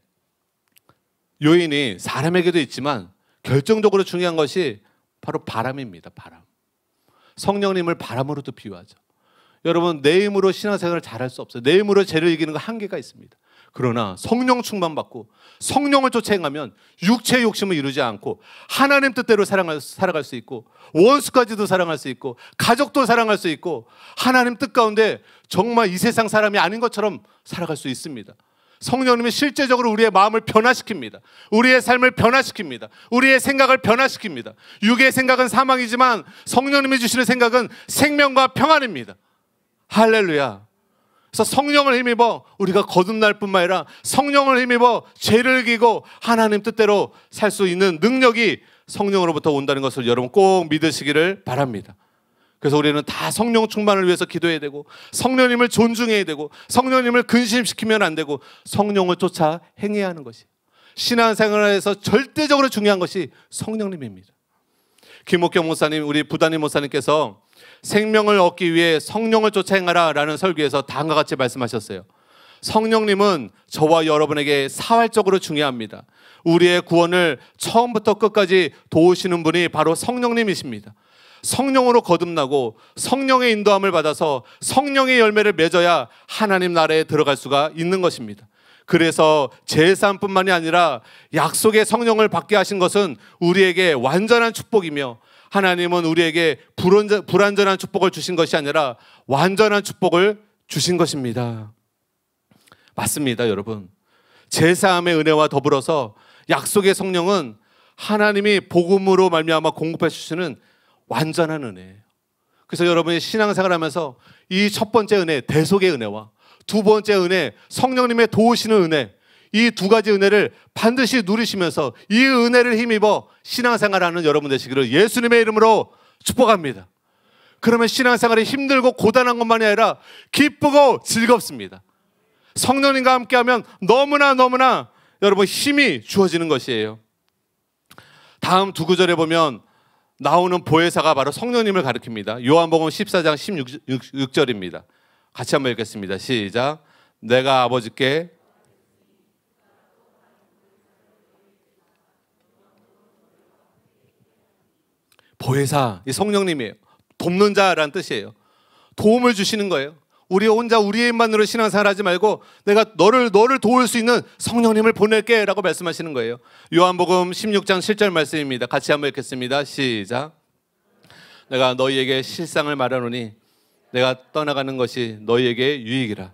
Speaker 1: 요인이 사람에게도 있지만 결정적으로 중요한 것이 바로 바람입니다. 바람. 성령님을 바람으로도 비유하죠. 여러분 내 힘으로 신앙생활을 잘할 수 없어요. 내 힘으로 죄를 이기는 거 한계가 있습니다. 그러나 성령 충만받고 성령을 쫓아 행하면 육체의 욕심을 이루지 않고 하나님 뜻대로 사랑할, 살아갈 수 있고 원수까지도 사랑할 수 있고 가족도 사랑할 수 있고 하나님 뜻 가운데 정말 이 세상 사람이 아닌 것처럼 살아갈 수 있습니다. 성령님이 실제적으로 우리의 마음을 변화시킵니다. 우리의 삶을 변화시킵니다. 우리의 생각을 변화시킵니다. 육의 생각은 사망이지만 성령님이 주시는 생각은 생명과 평안입니다. 할렐루야. 그래서 성령을 힘입어 우리가 거듭날 뿐만 아니라 성령을 힘입어 죄를 기고 하나님 뜻대로 살 수 있는 능력이 성령으로부터 온다는 것을 여러분 꼭 믿으시기를 바랍니다. 그래서 우리는 다 성령 충만을 위해서 기도해야 되고 성령님을 존중해야 되고 성령님을 근심시키면 안 되고 성령을 쫓아 행해야 하는 것이 신앙생활에서 절대적으로 중요한 것이 성령님입니다. 김옥경 목사님, 우리 부단임 목사님께서 생명을 얻기 위해 성령을 쫓아 행하라라는 설교에서 다음과 같이 말씀하셨어요. 성령님은 저와 여러분에게 사활적으로 중요합니다. 우리의 구원을 처음부터 끝까지 도우시는 분이 바로 성령님이십니다. 성령으로 거듭나고 성령의 인도함을 받아서 성령의 열매를 맺어야 하나님 나라에 들어갈 수가 있는 것입니다. 그래서 제사뿐만이 아니라 약속의 성령을 받게 하신 것은 우리에게 완전한 축복이며 하나님은 우리에게 불완전, 불완전한 축복을 주신 것이 아니라 완전한 축복을 주신 것입니다. 맞습니다, 여러분. 제사함의 은혜와 더불어서 약속의 성령은 하나님이 복음으로 말미암아 공급해 주시는 완전한 은혜 그래서 여러분이 신앙생활 하면서 이 첫 번째 은혜, 대속의 은혜와 두 번째 은혜, 성령님의 도우시는 은혜, 이 두 가지 은혜를 반드시 누리시면서 이 은혜를 힘입어 신앙생활하는 여러분 되시기를 예수님의 이름으로 축복합니다. 그러면 신앙생활이 힘들고 고단한 것만이 아니라 기쁘고 즐겁습니다. 성령님과 함께하면 너무나 너무나 여러분 힘이 주어지는 것이에요. 다음 두 구절에 보면 나오는 보혜사가 바로 성령님을 가리킵니다. 요한복음 14장 16절입니다. 같이 한번 읽겠습니다. 시작. 내가 아버지께 보혜사, 이 성령님이에요. 돕는 자라는 뜻이에요. 도움을 주시는 거예요. 우리 혼자 우리의 힘만으로 신앙생활하지 말고 내가 너를 너를 도울 수 있는 성령님을 보낼게라고 말씀하시는 거예요. 요한복음 16장 7절 말씀입니다. 같이 한번 읽겠습니다. 시작. 내가 너희에게 실상을 말하노니 내가 떠나가는 것이 너희에게 유익이라.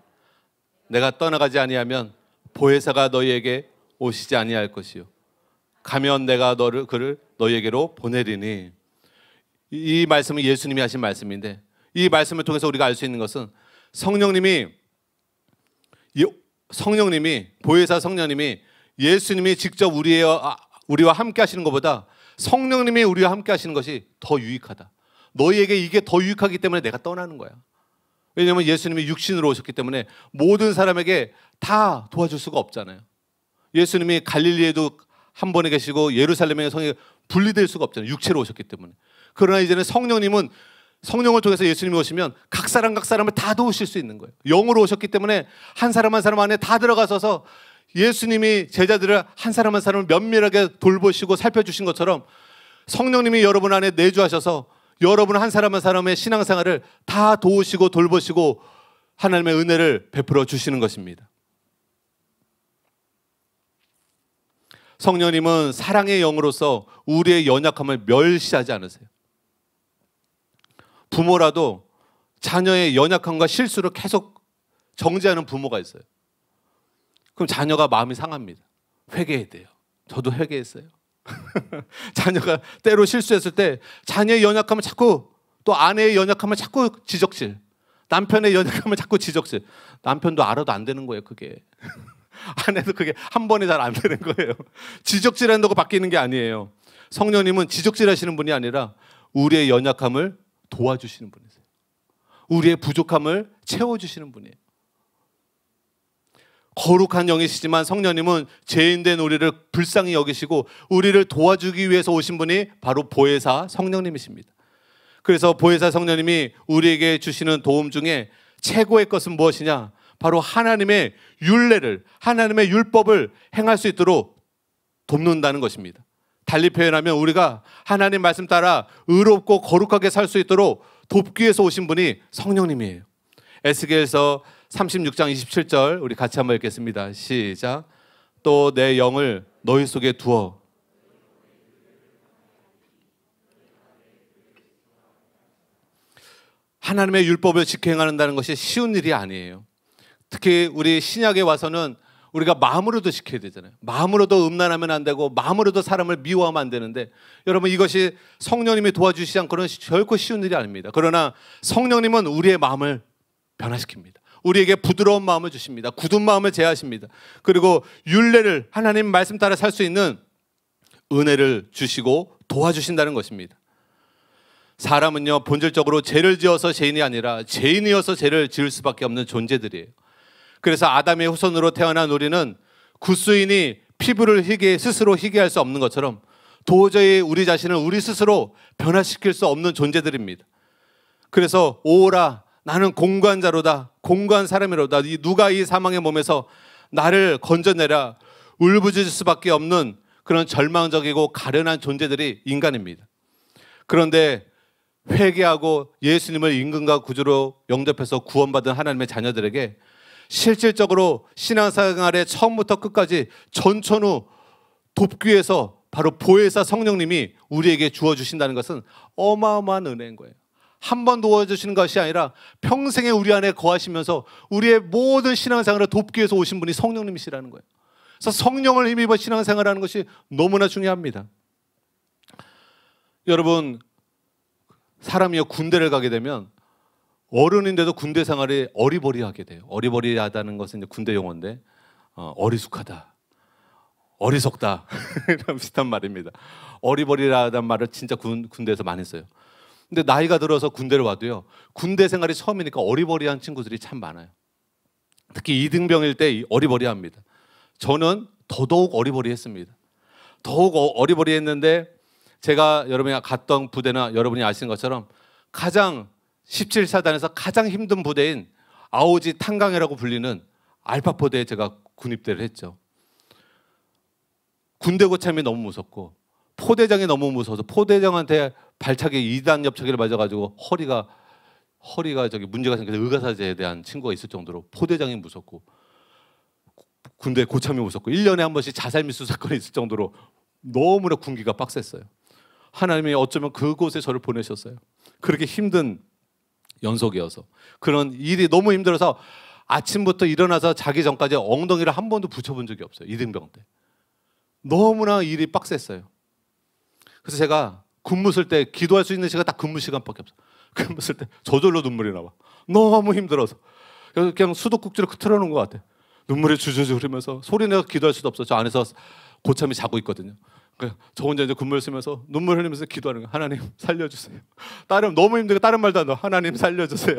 Speaker 1: 내가 떠나가지 아니하면 보혜사가 너희에게 오시지 아니할 것이요. 가면 내가 너를 그를 너희에게로 보내리니 이 말씀은 예수님이 하신 말씀인데 이 말씀을 통해서 우리가 알 수 있는 것은 성령님이 성령님이 보혜사 성령님이 예수님이 직접 우리의 아, 우리와 함께 하시는 것보다 성령님이 우리와 함께 하시는 것이 더 유익하다. 너희에게 이게 더 유익하기 때문에 내가 떠나는 거야. 왜냐하면 예수님이 육신으로 오셨기 때문에 모든 사람에게 다 도와줄 수가 없잖아요. 예수님이 갈릴리에도 한 번에 계시고 예루살렘의 성에 분리될 수가 없잖아요. 육체로 오셨기 때문에. 그러나 이제는 성령님은 성령을 통해서 예수님이 오시면 각 사람 각 사람을 다 도우실 수 있는 거예요. 영으로 오셨기 때문에 한 사람 한 사람 안에 다 들어가서서 예수님이 제자들을 한 사람 한 사람을 면밀하게 돌보시고 살펴주신 것처럼 성령님이 여러분 안에 내주하셔서 여러분 한 사람 한 사람의 신앙생활을 다 도우시고 돌보시고 하나님의 은혜를 베풀어 주시는 것입니다. 성령님은 사랑의 영으로서 우리의 연약함을 멸시하지 않으세요. 부모라도 자녀의 연약함과 실수를 계속 정지하는 부모가 있어요. 그럼 자녀가 마음이 상합니다. 회개해야 돼요. 저도 회개했어요. 자녀가 때로 실수했을 때 자녀의 연약함을 자꾸 또 아내의 연약함을 자꾸 지적질. 남편의 연약함을 자꾸 지적질. 남편도 알아도 안 되는 거예요, 그게. 아내도 그게 한 번에 잘 안 되는 거예요. 지적질 한다고 바뀌는 게 아니에요. 성녀님은 지적질 하시는 분이 아니라 우리의 연약함을 도와주시는 분이세요. 우리의 부족함을 채워주시는 분이에요. 거룩한 영이시지만 성령님은 죄인된 우리를 불쌍히 여기시고 우리를 도와주기 위해서 오신 분이 바로 보혜사 성령님이십니다. 그래서 보혜사 성령님이 우리에게 주시는 도움 중에 최고의 것은 무엇이냐? 바로 하나님의 율례를 하나님의 율법을 행할 수 있도록 돕는다는 것입니다. 달리 표현하면 우리가 하나님 말씀 따라 의롭고 거룩하게 살 수 있도록 돕기 위해서 오신 분이 성령님이에요. 에스겔서 36장 27절 우리 같이 한번 읽겠습니다. 시작. 또 내 영을 너희 속에 두어 하나님의 율법을 직행한다는 것이 쉬운 일이 아니에요. 특히 우리 신약에 와서는 우리가 마음으로도 지켜야 되잖아요. 마음으로도 음란하면 안 되고 마음으로도 사람을 미워하면 안 되는데 여러분 이것이 성령님이 도와주시지 않고는 결코 쉬운 일이 아닙니다. 그러나 성령님은 우리의 마음을 변화시킵니다. 우리에게 부드러운 마음을 주십니다. 굳은 마음을 제하십니다. 그리고 윤례를 하나님 말씀 따라 살 수 있는 은혜를 주시고 도와주신다는 것입니다. 사람은요 본질적으로 죄를 지어서 죄인이 아니라 죄인이어서 죄를 지을 수밖에 없는 존재들이에요. 그래서 아담의 후손으로 태어난 우리는 구스인이 피부를 희게 스스로 희게 할수 없는 것처럼 도저히 우리 자신을 우리 스스로 변화시킬 수 없는 존재들입니다. 그래서 오라 나는 공관자로다 공관 사람이로다 누가 이 사망의 몸에서 나를 건져내라 울부짖을 수밖에 없는 그런 절망적이고 가련한 존재들이 인간입니다. 그런데 회개하고 예수님을 임금과 구주로 영접해서 구원받은 하나님의 자녀들에게 실질적으로 신앙생활의 처음부터 끝까지 전천후 돕기 위해서 바로 보혜사 성령님이 우리에게 주어 주신다는 것은 어마어마한 은혜인 거예요. 한 번 도와주시는 것이 아니라 평생에 우리 안에 거하시면서 우리의 모든 신앙생활을 돕기 위해서 오신 분이 성령님이시라는 거예요. 그래서 성령을 힘입어 신앙생활하는 것이 너무나 중요합니다. 여러분 사람이 군대를 가게 되면 어른인데도 군대 생활이 어리버리하게 돼요. 어리버리하다는 것은 이제 군대 용어인데 어, 리숙하다 어리석다 이런 비슷한 말입니다. 어리버리하다는 말을 진짜 군, 군대에서 많이 써요. 근데 나이가 들어서 군대를 와도요. 군대 생활이 처음이니까 어리버리한 친구들이 참 많아요. 특히 이등병일 때 어리버리합니다. 저는 더더욱 어리버리했습니다. 더욱 어, 어리버리했는데 제가 여러분이 갔던 부대나 여러분이 아시는 것처럼 가장 17사단에서 가장 힘든 부대인 아오지 탄강이라고 불리는 알파 포대에 제가 군입대를 했죠. 군대 고참이 너무 무섭고 포대장이 너무 무서워서 포대장한테 발차기 2단 엽차기를 맞아가지고 허리가 허리가 저기 문제가 생겨서 의가사제에 대한 친구가 있을 정도로 포대장이 무섭고 군대 고참이 무섭고 1년에 한 번씩 자살 미수 사건이 있을 정도로 너무나 군기가 빡셌어요. 하나님이 어쩌면 그곳에 저를 보내셨어요. 그렇게 힘든 연속이어서 그런 일이 너무 힘들어서 아침부터 일어나서 자기 전까지 엉덩이를 한 번도 붙여본 적이 없어요 이등병 때 너무나 일이 빡셌어요 그래서 제가 근무 쓸 때 기도할 수 있는 시간 딱 근무 시간밖에 없어 근무 쓸 때 저절로 눈물이 나와 너무 힘들어서 그래서 그냥 수도꼭지를 틀어놓은 것 같아 눈물이 주주주 흐르면서 소리 내어 기도할 수도 없어 저 안에서 고참이 자고 있거든요 저 혼자 이제 군무를 쓰면서 눈물 흘리면서 기도하는 거예요. 하나님 살려주세요. 다른 너무 힘들고 다른 말도 안 나. 하나님 살려주세요.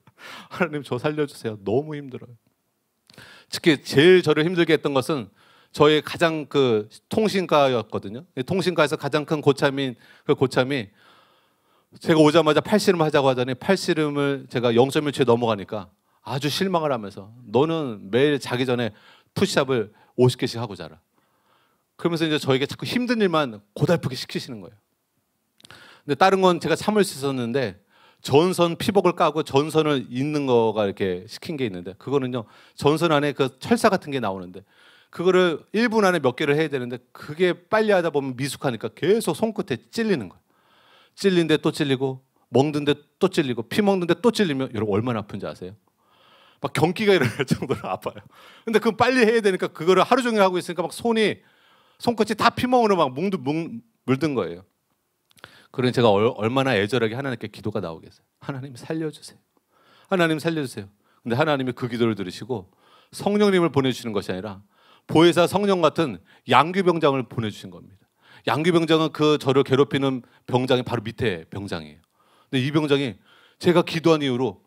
Speaker 1: 하나님 저 살려주세요. 너무 힘들어요. 특히 제일 저를 힘들게 했던 것은 저의 가장 그 통신과였거든요. 통신과에서 가장 큰 고참인 그 고참이 제가 오자마자 팔씨름 하자고 하더니 팔씨름을 제가 0.1초에 넘어가니까 아주 실망을 하면서 너는 매일 자기 전에 푸시업을 50개씩 하고 자라. 그러면서 이제 저에게 자꾸 힘든 일만 고달프게 시키시는 거예요. 근데 다른 건 제가 참을 수 있었는데 전선 피복을 까고 전선을 잇는 거가 이렇게 시킨 게 있는데 그거는요 전선 안에 그 철사 같은 게 나오는데 그거를 1분 안에 몇 개를 해야 되는데 그게 빨리 하다 보면 미숙하니까 계속 손끝에 찔리는 거예요. 찔린데 또 찔리고 먹는데 또 찔리고 피 먹는데 또 찔리면 여러분 얼마나 아픈지 아세요? 막 경기가 일어날 정도로 아파요. 근데 그건 빨리 해야 되니까 그거를 하루 종일 하고 있으니까 막 손이 손끝이 다 피멍으로 막 뭉두 뭉 물든 거예요. 그런 제가 얼, 얼마나 애절하게 하나님께 기도가 나오겠어요. 하나님 살려주세요. 하나님 살려주세요. 근데 하나님이 그 기도를 들으시고 성령님을 보내주시는 것이 아니라 보혜사 성령 같은 양귀병장을 보내주신 겁니다. 양귀병장은 그 저를 괴롭히는 병장이 바로 밑에 병장이에요. 근데 이 병장이 제가 기도한 이후로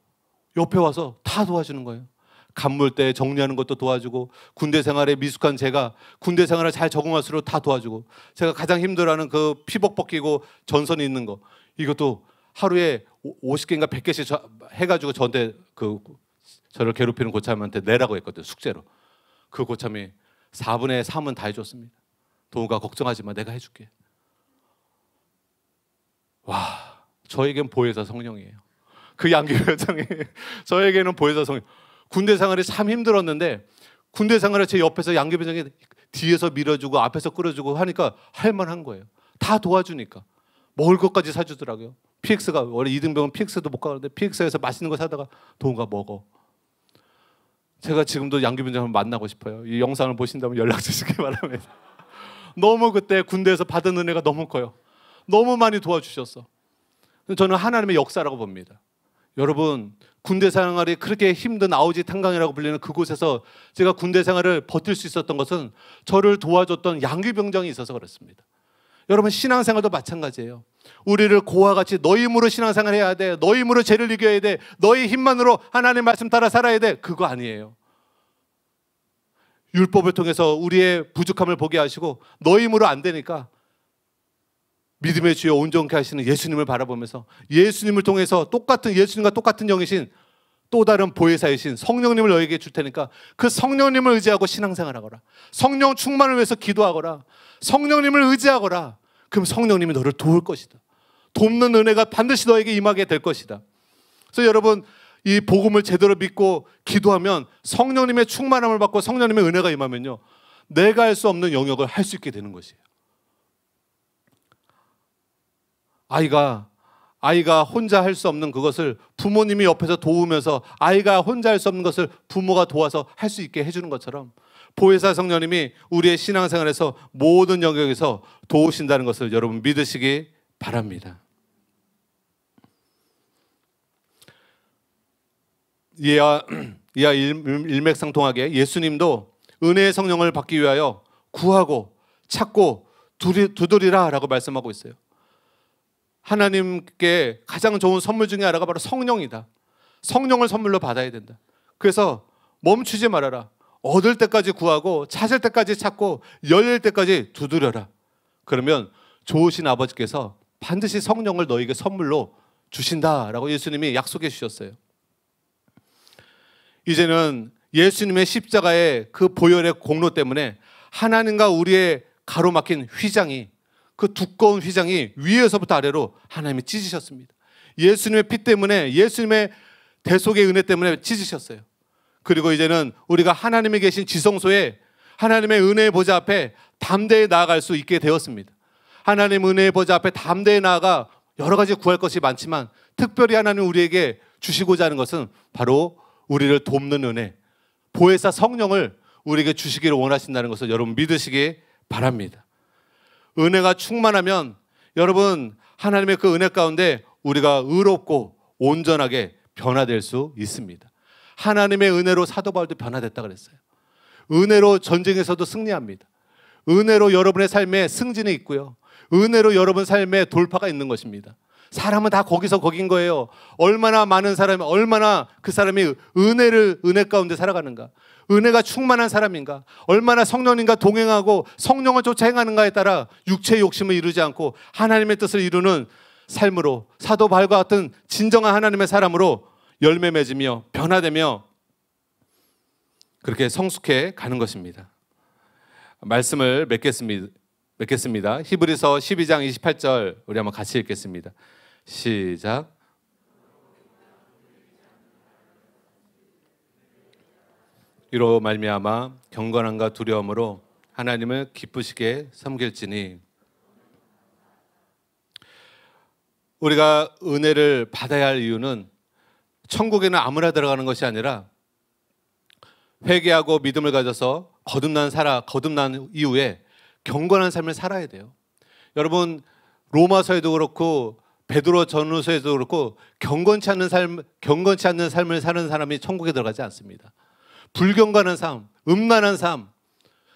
Speaker 1: 옆에 와서 다 도와주는 거예요. 간물 때 정리하는 것도 도와주고 군대 생활에 미숙한 제가 군대 생활을 잘 적응할수록 다 도와주고 제가 가장 힘들어하는 그 피복 벗기고 전선이 있는 거 이것도 하루에 50개인가 100개씩 저, 해가지고 저한테 그 저를 괴롭히는 고참한테 내라고 했거든요 숙제로 그 고참이 4분의 3은 다 해줬습니다 동우가 걱정하지 마 내가 해줄게 와 저에겐 보혜사 성령이에요 그 양귀 회장이 저에게는 보혜사 성령 군대 생활이 참 힘들었는데 군대 생활을제 옆에서 양계병장이 뒤에서 밀어주고 앞에서 끌어주고 하니까 할만한 거예요. 다 도와주니까 먹을 것까지 사주더라고요. PX가 원래 이등병은 PX도 못 가는데 PX에서 맛있는 거 사다가 동우가 먹어. 제가 지금도 양규병장을 만나고 싶어요. 이 영상을 보신다면 연락 주시기 바랍니다. 너무 그때 군대에서 받은 은혜가 너무 커요. 너무 많이 도와주셨어. 저는 하나님의 역사라고 봅니다. 여러분 군대 생활이 그렇게 힘든 아우지 탄강이라고 불리는 그곳에서 제가 군대 생활을 버틸 수 있었던 것은 저를 도와줬던 양귀병장이 있어서 그렇습니다. 여러분 신앙생활도 마찬가지예요. 우리를 고와 같이 너희 힘으로 신앙생활 해야 돼. 너희 힘으로 죄를 이겨야 돼. 너희 힘만으로 하나님 말씀 따라 살아야 돼. 그거 아니에요. 율법을 통해서 우리의 부족함을 보게 하시고 너희 힘으로 안 되니까 믿음의 주여 온전케 하시는 예수님을 바라보면서 예수님을 통해서 똑같은 예수님과 똑같은 영이신 또 다른 보혜사이신 성령님을 너에게 줄 테니까 그 성령님을 의지하고 신앙생활 하거라. 성령 충만을 위해서 기도하거라. 성령님을 의지하거라. 그럼 성령님이 너를 도울 것이다. 돕는 은혜가 반드시 너에게 임하게 될 것이다. 그래서 여러분 이 복음을 제대로 믿고 기도하면 성령님의 충만함을 받고 성령님의 은혜가 임하면요. 내가 할 수 없는 영역을 할 수 있게 되는 것이에요. 아이가 아이가 혼자 할 수 없는 그것을 부모님이 옆에서 도우면서 아이가 혼자 할 수 없는 것을 부모가 도와서 할 수 있게 해주는 것처럼 보혜사 성령님이 우리의 신앙생활에서 모든 영역에서 도우신다는 것을 여러분 믿으시기 바랍니다. 이와, 이와 일맥상통하게 예수님도 은혜의 성령을 받기 위하여 구하고 찾고 두드리라 라고 말씀하고 있어요. 하나님께 가장 좋은 선물 중에 하나가 바로 성령이다. 성령을 선물로 받아야 된다. 그래서 멈추지 말아라. 얻을 때까지 구하고 찾을 때까지 찾고 열릴 때까지 두드려라. 그러면 좋으신 아버지께서 반드시 성령을 너에게 선물로 주신다라고 예수님이 약속해 주셨어요. 이제는 예수님의 십자가의 그 보혈의 공로 때문에 하나님과 우리의 가로막힌 휘장이 그 두꺼운 휘장이 위에서부터 아래로 하나님이 찢으셨습니다. 예수님의 피 때문에 예수님의 대속의 은혜 때문에 찢으셨어요. 그리고 이제는 우리가 하나님이 계신 지성소에 하나님의 은혜의 보좌 앞에 담대히 나아갈 수 있게 되었습니다. 하나님 은혜의 보좌 앞에 담대히 나아가 여러 가지 구할 것이 많지만 특별히 하나님 우리에게 주시고자 하는 것은 바로 우리를 돕는 은혜, 보혜사 성령을 우리에게 주시기를 원하신다는 것을 여러분 믿으시기 바랍니다. 은혜가 충만하면 여러분 하나님의 그 은혜 가운데 우리가 의롭고 온전하게 변화될 수 있습니다. 하나님의 은혜로 사도 바울도 변화됐다 그랬어요. 은혜로 전쟁에서도 승리합니다. 은혜로 여러분의 삶에 승진이 있고요. 은혜로 여러분 삶에 돌파가 있는 것입니다. 사람은 다 거기서 거긴 거예요. 얼마나 많은 사람이 얼마나 그 사람이 은혜를 은혜 가운데 살아가는가. 은혜가 충만한 사람인가, 얼마나 성령님과 동행하고 성령을 쫓아 행하는가에 따라 육체의 욕심을 이루지 않고 하나님의 뜻을 이루는 삶으로 사도 발과 같은 진정한 하나님의 사람으로 열매 맺으며 변화되며 그렇게 성숙해 가는 것입니다. 말씀을 맺겠습니다. 맺겠습니다. 히브리서 12장 28절 우리 한번 같이 읽겠습니다. 시작. 이로 말미암아 경건함과 두려움으로 하나님을 기쁘시게 섬길지니 우리가 은혜를 받아야 할 이유는 천국에는 아무나 들어가는 것이 아니라 회개하고 믿음을 가져서 거듭난 살아 거듭난 이후에 경건한 삶을 살아야 돼요. 여러분 로마서에도 그렇고 베드로 전후서에도 그렇고 경건치 않는 삶 경건치 않는 삶을 사는 사람이 천국에 들어가지 않습니다. 불경가는 삶, 음란한 삶,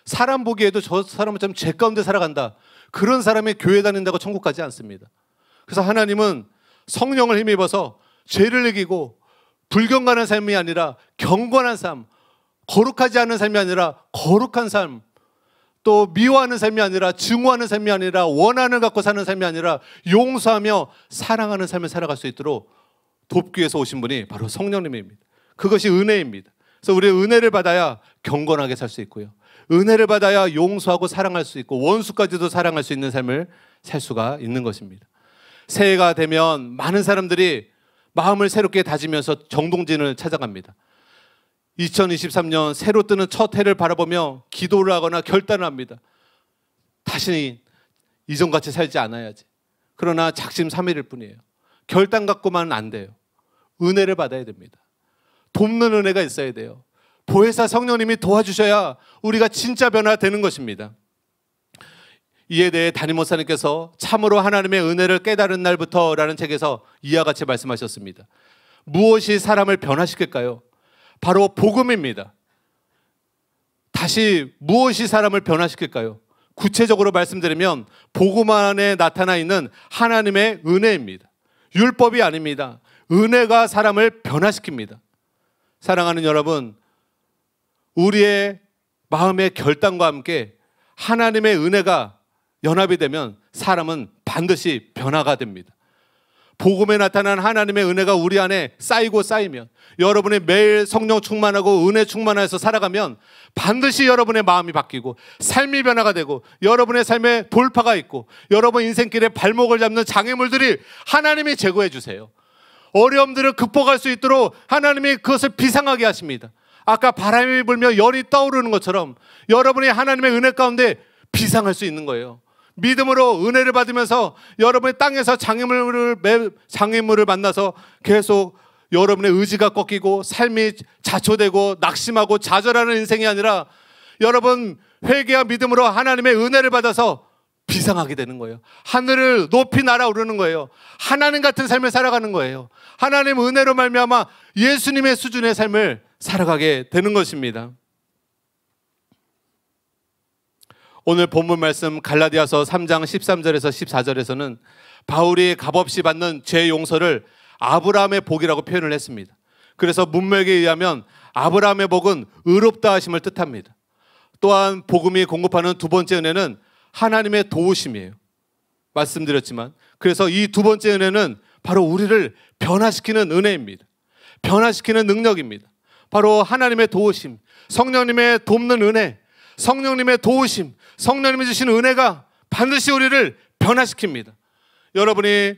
Speaker 1: 사람 보기에도 저 사람은 참 죄 가운데 살아간다. 그런 사람이 교회 다닌다고 천국 가지 않습니다. 그래서 하나님은 성령을 힘입어서 죄를 이기고 불경가는 삶이 아니라 경건한 삶, 거룩하지 않은 삶이 아니라 거룩한 삶, 또 미워하는 삶이 아니라 증오하는 삶이 아니라 원한을 갖고 사는 삶이 아니라 용서하며 사랑하는 삶을 살아갈 수 있도록 돕기 위해서 오신 분이 바로 성령님입니다. 그것이 은혜입니다. 그래서 우리 은혜를 받아야 경건하게 살 수 있고요. 은혜를 받아야 용서하고 사랑할 수 있고 원수까지도 사랑할 수 있는 삶을 살 수가 있는 것입니다. 새해가 되면 많은 사람들이 마음을 새롭게 다지면서 정동진을 찾아갑니다. 2023년 새로 뜨는 첫 해를 바라보며 기도를 하거나 결단을 합니다. 다시는 이전같이 살지 않아야지. 그러나 작심 삼일일 뿐이에요. 결단 갖고만안 돼요. 은혜를 받아야 됩니다. 돕는 은혜가 있어야 돼요. 보혜사 성령님이 도와주셔야 우리가 진짜 변화되는 것입니다. 이에 대해 담임 목사님께서 참으로 하나님의 은혜를 깨달은 날부터라는 책에서 이와 같이 말씀하셨습니다. 무엇이 사람을 변화시킬까요? 바로 복음입니다. 다시 무엇이 사람을 변화시킬까요? 구체적으로 말씀드리면 복음 안에 나타나 있는 하나님의 은혜입니다. 율법이 아닙니다. 은혜가 사람을 변화시킵니다. 사랑하는 여러분, 우리의 마음의 결단과 함께 하나님의 은혜가 연합이 되면 사람은 반드시 변화가 됩니다. 복음에 나타난 하나님의 은혜가 우리 안에 쌓이고 쌓이면 여러분이 매일 성령 충만하고 은혜 충만해서 살아가면 반드시 여러분의 마음이 바뀌고 삶이 변화가 되고 여러분의 삶에 돌파가 있고 여러분 인생길에 발목을 잡는 장애물들이 하나님이 제거해 주세요. 어려움들을 극복할 수 있도록 하나님이 그것을 비상하게 하십니다. 아까 바람이 불며 열이 떠오르는 것처럼 여러분이 하나님의 은혜 가운데 비상할 수 있는 거예요. 믿음으로 은혜를 받으면서 여러분의 땅에서 장애물을 장애물을 만나서 계속 여러분의 의지가 꺾이고 삶이 자초되고 낙심하고 좌절하는 인생이 아니라 여러분 회개와 믿음으로 하나님의 은혜를 받아서 비상하게 되는 거예요. 하늘을 높이 날아오르는 거예요. 하나님 같은 삶을 살아가는 거예요. 하나님 은혜로 말미암아 예수님의 수준의 삶을 살아가게 되는 것입니다. 오늘 본문 말씀 갈라디아서 3장 13절에서 14절에서는 바울이 값없이 받는 죄 용서를 아브라함의 복이라고 표현을 했습니다. 그래서 문맥에 의하면 아브라함의 복은 의롭다 하심을 뜻합니다. 또한 복음이 공급하는 두 번째 은혜는 하나님의 도우심이에요. 말씀드렸지만. 그래서 이 두 번째 은혜는 바로 우리를 변화시키는 은혜입니다. 변화시키는 능력입니다. 바로 하나님의 도우심, 성령님의 돕는 은혜, 성령님의 도우심, 성령님이 주신 은혜가 반드시 우리를 변화시킵니다. 여러분이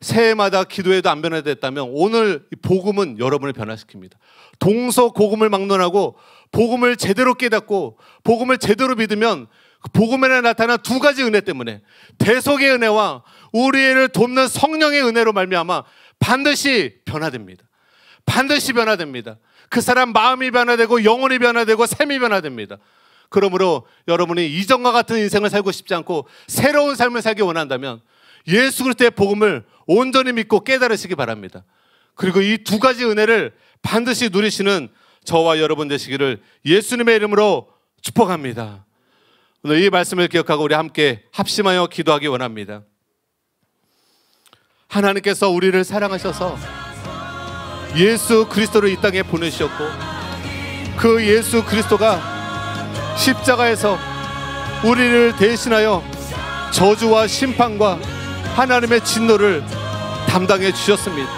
Speaker 1: 새해마다 기도해도 안 변화됐다면 오늘 복음은 여러분을 변화시킵니다. 동서 복음을 막론하고 복음을 제대로 깨닫고 복음을 제대로 믿으면 그 복음에 나타난 두 가지 은혜 때문에 대속의 은혜와 우리를 돕는 성령의 은혜로 말미암아 반드시 변화됩니다. 반드시 변화됩니다. 그 사람 마음이 변화되고 영혼이 변화되고 삶이 변화됩니다. 그러므로 여러분이 이전과 같은 인생을 살고 싶지 않고 새로운 삶을 살기 원한다면 예수 그리스도의 복음을 온전히 믿고 깨달으시기 바랍니다. 그리고 이 두 가지 은혜를 반드시 누리시는 저와 여러분 되시기를 예수님의 이름으로 축복합니다. 오늘 이 말씀을 기억하고 우리 함께 합심하여 기도하기 원합니다. 하나님께서 우리를 사랑하셔서 예수 그리스도를 이 땅에 보내셨고 그 예수 그리스도가 십자가에서 우리를 대신하여 저주와 심판과 하나님의 진노를 담당해 주셨습니다.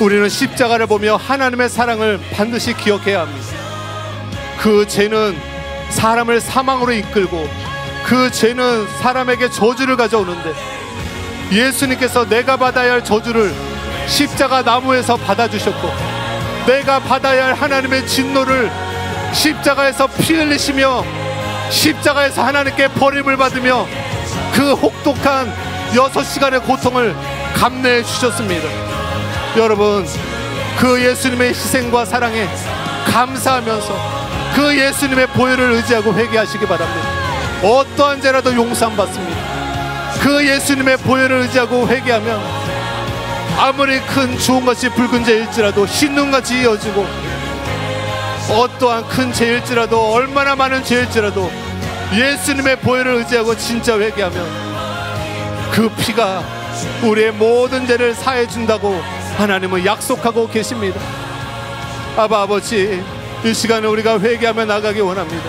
Speaker 1: 우리는 십자가를 보며 하나님의 사랑을 반드시 기억해야 합니다. 그 죄는 사람을 사망으로 이끌고 그 죄는 사람에게 저주를 가져오는데 예수님께서 내가 받아야 할 저주를 십자가 나무에서 받아주셨고 내가 받아야 할 하나님의 진노를 십자가에서 피 흘리시며 십자가에서 하나님께 버림을 받으며 그 혹독한 여섯 시간의 고통을 감내해 주셨습니다. 여러분, 그 예수님의 희생과 사랑에 감사하면서 그 예수님의 보혈을 의지하고 회개하시기 바랍니다. 어떠한 죄라도 용서받습니다. 그 예수님의 보혈을 의지하고 회개하면 아무리 큰 좋은 것이 붉은 죄일지라도 흰눈같이 이어지고 어떠한 큰 죄일지라도 얼마나 많은 죄일지라도 예수님의 보혈을 의지하고 진짜 회개하면 그 피가 우리의 모든 죄를 사해 준다고 하나님은 약속하고 계십니다. 아바 아버지 이 시간에 우리가 회개하며 나가기 원합니다.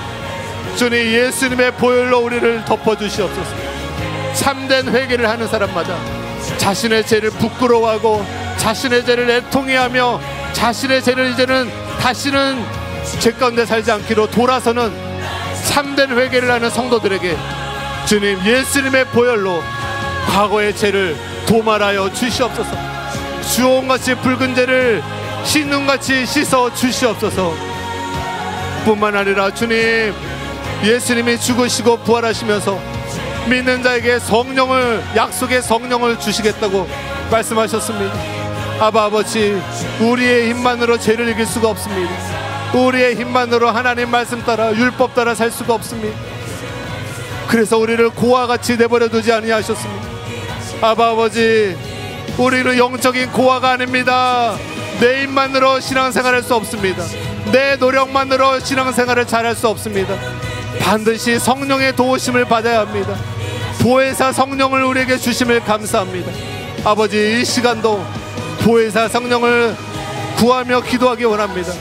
Speaker 1: 주님 예수님의 보혈로 우리를 덮어주시옵소서. 참된 회개를 하는 사람마다 자신의 죄를 부끄러워하고 자신의 죄를 애통해하며 자신의 죄를 이제는 다시는 죄 가운데 살지 않기로 돌아서는 참된 회개를 하는 성도들에게 주님 예수님의 보혈로 과거의 죄를 도말하여 주시옵소서. 주온 같이 붉은 죄를 씻는 같이 씻어 주시옵소서. 뿐만 아니라 주님 예수님이 죽으시고 부활하시면서 믿는 자에게 성령을 약속의 성령을 주시겠다고 말씀하셨습니다. 아바 아버지 우리의 힘만으로 죄를 이길 수가 없습니다. 우리의 힘만으로 하나님 말씀 따라 율법 따라 살 수가 없습니다.
Speaker 2: 그래서 우리를 고와 같이 내버려 두지 아니하셨습니다. 아바 아버지 우리는 영적인 고아가 아닙니다. 내 힘만으로 신앙생활할 수 없습니다.
Speaker 1: 내 노력만으로 신앙생활을 잘할 수 없습니다. 반드시 성령의 도우심을 받아야 합니다. 보혜사 성령을 우리에게 주심을 감사합니다. 아버지 이 시간도 보혜사 성령을 구하며 기도하기 원합니다.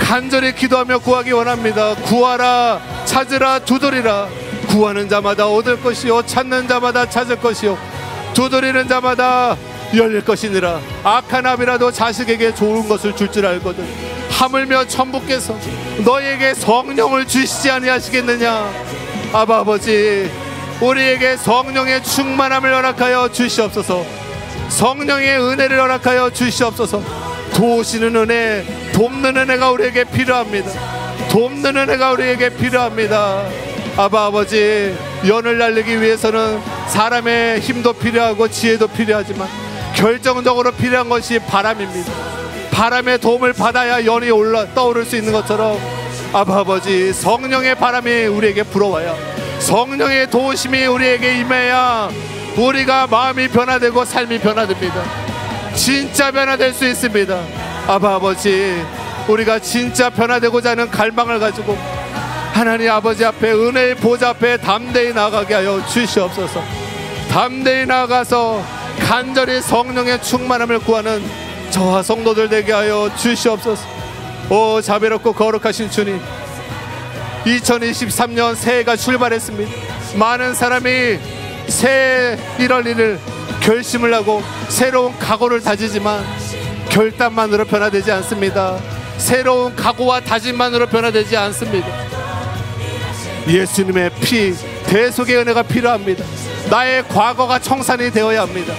Speaker 1: 간절히 기도하며 구하기 원합니다. 구하라 찾으라 두드리라 구하는 자마다 얻을 것이요 찾는 자마다 찾을 것이요 두드리는 자마다 열릴 것이니라 악한 아비라도 자식에게 좋은 것을 줄줄 줄 알거든 하물며 천부께서 너에게 성령을 주시지 아니하시겠느냐 아바 아버지 우리에게 성령의 충만함을 허락하여 주시옵소서 성령의 은혜를 허락하여 주시옵소서 도우시는 은혜 돕는 은혜가 우리에게 필요합니다 돕는 은혜가 우리에게 필요합니다 아바 아버지 연을 날리기 위해서는 사람의 힘도 필요하고 지혜도 필요하지만 결정적으로 필요한 것이 바람입니다. 바람의 도움을 받아야 연이 올라 떠오를 수 있는 것처럼 아버지 성령의 바람이 우리에게 불어와요
Speaker 2: 성령의 도우심이 우리에게 임해야 우리가 마음이 변화되고 삶이 변화됩니다. 진짜 변화될 수 있습니다. 아버지 우리가 진짜 변화되고자 하는 갈망을 가지고 하나님 아버지 앞에 은혜의 보좌 앞에
Speaker 1: 담대히 나가게 하여 주시옵소서. 담대히 나가서 간절히 성령의 충만함을 구하는 저와 성도들 되게 하여 주시옵소서. 오 자비롭고 거룩하신 주님. 2023년 새해가 출발했습니다. 많은 사람이 새해 1월 1일 결심을 하고 새로운 각오를 다지지만 결단만으로 변화되지 않습니다. 새로운 각오와 다짐만으로 변화되지 않습니다. 예수님의 피, 대속의 은혜가 필요합니다. 나의 과거가 청산이 되어야 합니다.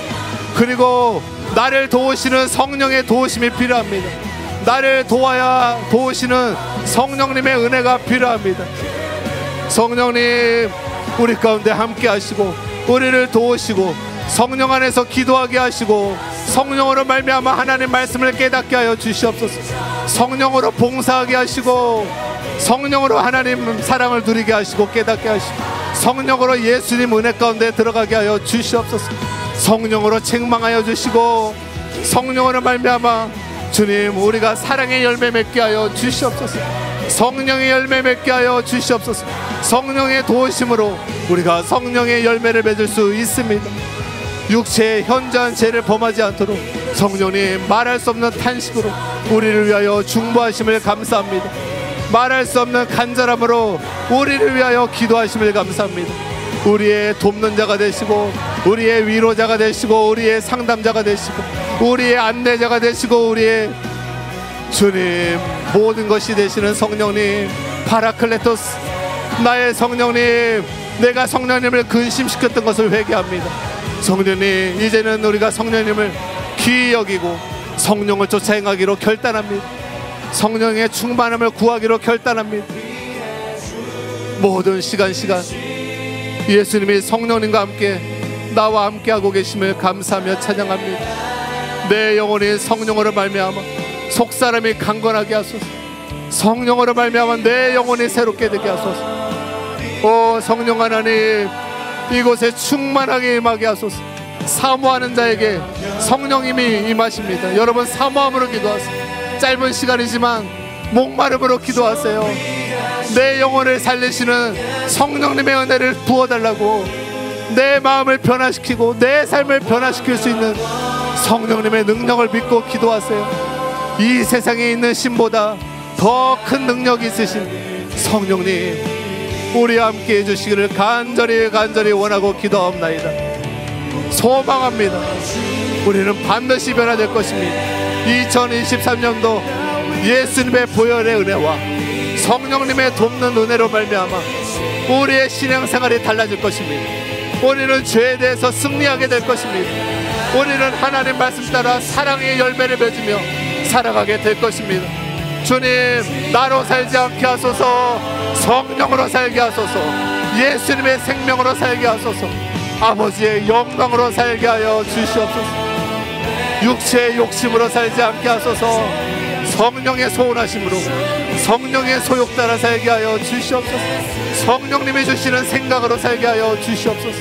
Speaker 1: 그리고 나를 도우시는 성령의 도우심이 필요합니다. 나를 도와야 도우시는 성령님의 은혜가 필요합니다. 성령님, 우리 가운데 함께 하시고, 우리를 도우시고, 성령 안에서 기도하게 하시고, 성령으로 말미암아 하나님 말씀을 깨닫게 하여 주시옵소서. 성령으로 봉사하게 하시고, 성령으로 하나님 사랑을 누리게 하시고 깨닫게 하시고
Speaker 2: 성령으로 예수님 은혜 가운데 들어가게 하여 주시옵소서. 성령으로 책망하여 주시고 성령으로 말미암아 주님 우리가 사랑의 열매 맺게 하여 주시옵소서 성령의 열매 맺게 하여 주시옵소서 성령의 도우심으로
Speaker 1: 우리가 성령의 열매를 맺을 수 있습니다 육체의 현저한 죄를 범하지 않도록 성령님 말할 수 없는 탄식으로 우리를 위하여 중보하심을 감사합니다 말할 수 없는 간절함으로 우리를 위하여 기도하심을 감사합니다 우리의 돕는 자가 되시고 우리의 위로자가 되시고 우리의 상담자가 되시고 우리의 안내자가 되시고 우리의 주님 모든 것이 되시는 성령님 파라클레토스 나의 성령님 내가 성령님을 근심시켰던 것을 회개합니다 성령님 이제는 우리가 성령님을 귀히 여기고 성령을 쫓아 행하기로 결단합니다 성령의 충만함을 구하기로 결단합니다 모든 시간 시간
Speaker 2: 예수님이 성령님과 함께 나와 함께 하고 계심을 감사하며 찬양합니다. 내 영혼이 성령으로 말미암아 속 사람이 강건하게 하소서. 성령으로 말미암아 내 영혼이 새롭게 되게 하소서. 오 성령 하나님 이곳에 충만하게 임하게 하소서. 사모하는 자에게 성령님이 임하십니다. 여러분 사모함으로 기도하세요. 짧은 시간이지만 목마름으로 기도하세요. 내 영혼을 살리시는 성령님의 은혜를 부어달라고 내 마음을 변화시키고 내 삶을 변화시킬 수 있는
Speaker 1: 성령님의 능력을 믿고 기도하세요. 이 세상에 있는 신보다 더 큰 능력이 있으신 성령님, 우리와 함께 해주시기를 간절히 간절히 원하고 기도합나다 소망합니다. 우리는 반드시 변화될 것입니다. 2023년도 예수님의
Speaker 2: 보혈의 은혜와 성령님의 돕는 은혜로 말미암아 우리의 신앙생활이 달라질 것입니다. 우리는 죄에 대해서 승리하게 될 것입니다. 우리는 하나님 말씀 따라 사랑의 열매를 맺으며 살아가게 될 것입니다. 주님, 나로 살지 않게 하소서, 성령으로 살게 하소서, 예수님의 생명으로 살게 하소서, 아버지의 영광으로 살게 하여 주시옵소서, 육체의 욕심으로 살지 않게 하소서, 성령의 소원하심으로 성령의 소욕 따라 살게 하여 주시옵소서 성령님이 주시는 생각으로 살게 하여 주시옵소서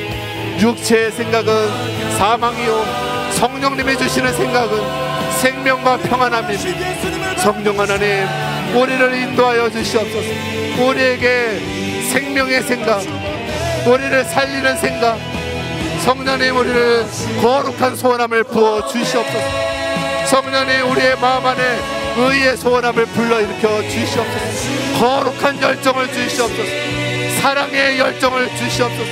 Speaker 2: 육체의 생각은 사망이요 성령님이 주시는 생각은 생명과 평안함입니다 성령 하나님 우리를 인도하여 주시옵소서 우리에게 생명의 생각 우리를 살리는 생각 성령님 우리를 거룩한 소원함을 부어 주시옵소서 성령님 우리의 마음 안에 의의 소원함을 불러일으켜 주시옵소서 거룩한 열정을 주시옵소서 사랑의 열정을 주시옵소서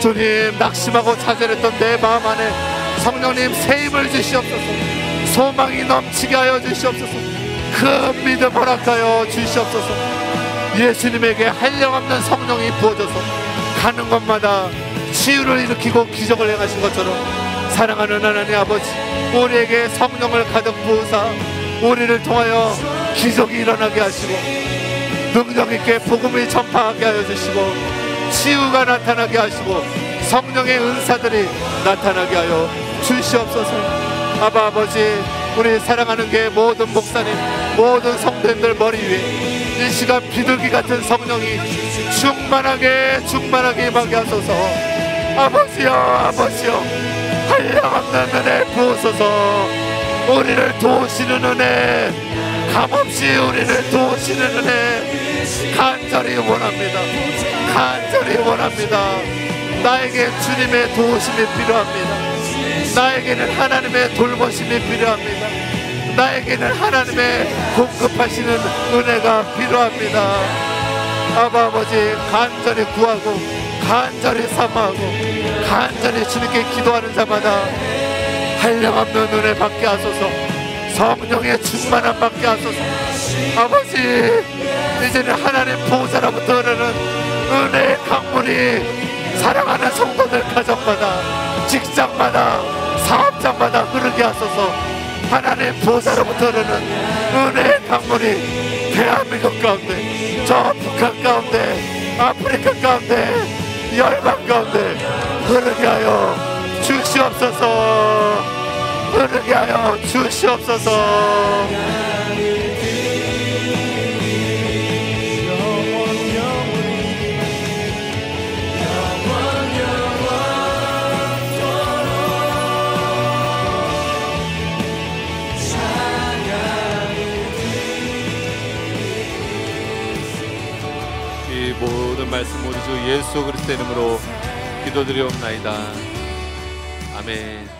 Speaker 2: 주님 낙심하고 좌절했던 내 마음 안에 성령님 새 힘을 주시옵소서 소망이 넘치게 하여 주시옵소서 큰 믿음 허락하여 주시옵소서 예수님에게 한량없는 성령이 부어져서 가는 곳마다 치유를 일으키고 기적을 행하신 것처럼 사랑하는 하나님 아버지 우리에게 성령을 가득 부으사 우리를 통하여 기적이 일어나게 하시고 능력 있게 복음을 전파하게 하여 주시고 치유가 나타나게 하시고 성령의 은사들이 나타나게 하여 주시옵소서 아바 아버지 우리 사랑하는 게 모든 목사님 모든 성도님들 머리 위에 이 시간 비둘기 같은 성령이 충만하게 충만하게 임하게 하소서 아버지여 아버지여 한량없는 은혜 부으소서 우리를 도우시는 은혜 감없이 우리를 도우시는 은혜 간절히 원합니다 간절히 원합니다 나에게 주님의 도우심이 필요합니다 나에게는 하나님의 돌보심이 필요합니다 나에게는 하나님의 공급하시는 은혜가 필요합니다 아바 아버지 간절히 구하고 간절히 사모하고 간절히 주님께 기도하는 자마다 한량없는 눈에 받게 하소서 성령의 충만함 받게 하소서 아버지 이제는 하나님 보호자로부터 흐르는 은혜의 강물이 사랑하는 성도들 가정마다 직장마다 사업장마다 흐르게 하소서 하나님 보호자로부터 흐르는 은혜의 강물이 대한민국 가운데 저 북한 가운데 아프리카 가운데 열방 가운데 흐르게 하여 주시옵소서 흐르게 하여 주시옵소서.
Speaker 1: 말씀 우리 주 예수 그리스도 이름으로 기도드리옵나이다. 아멘.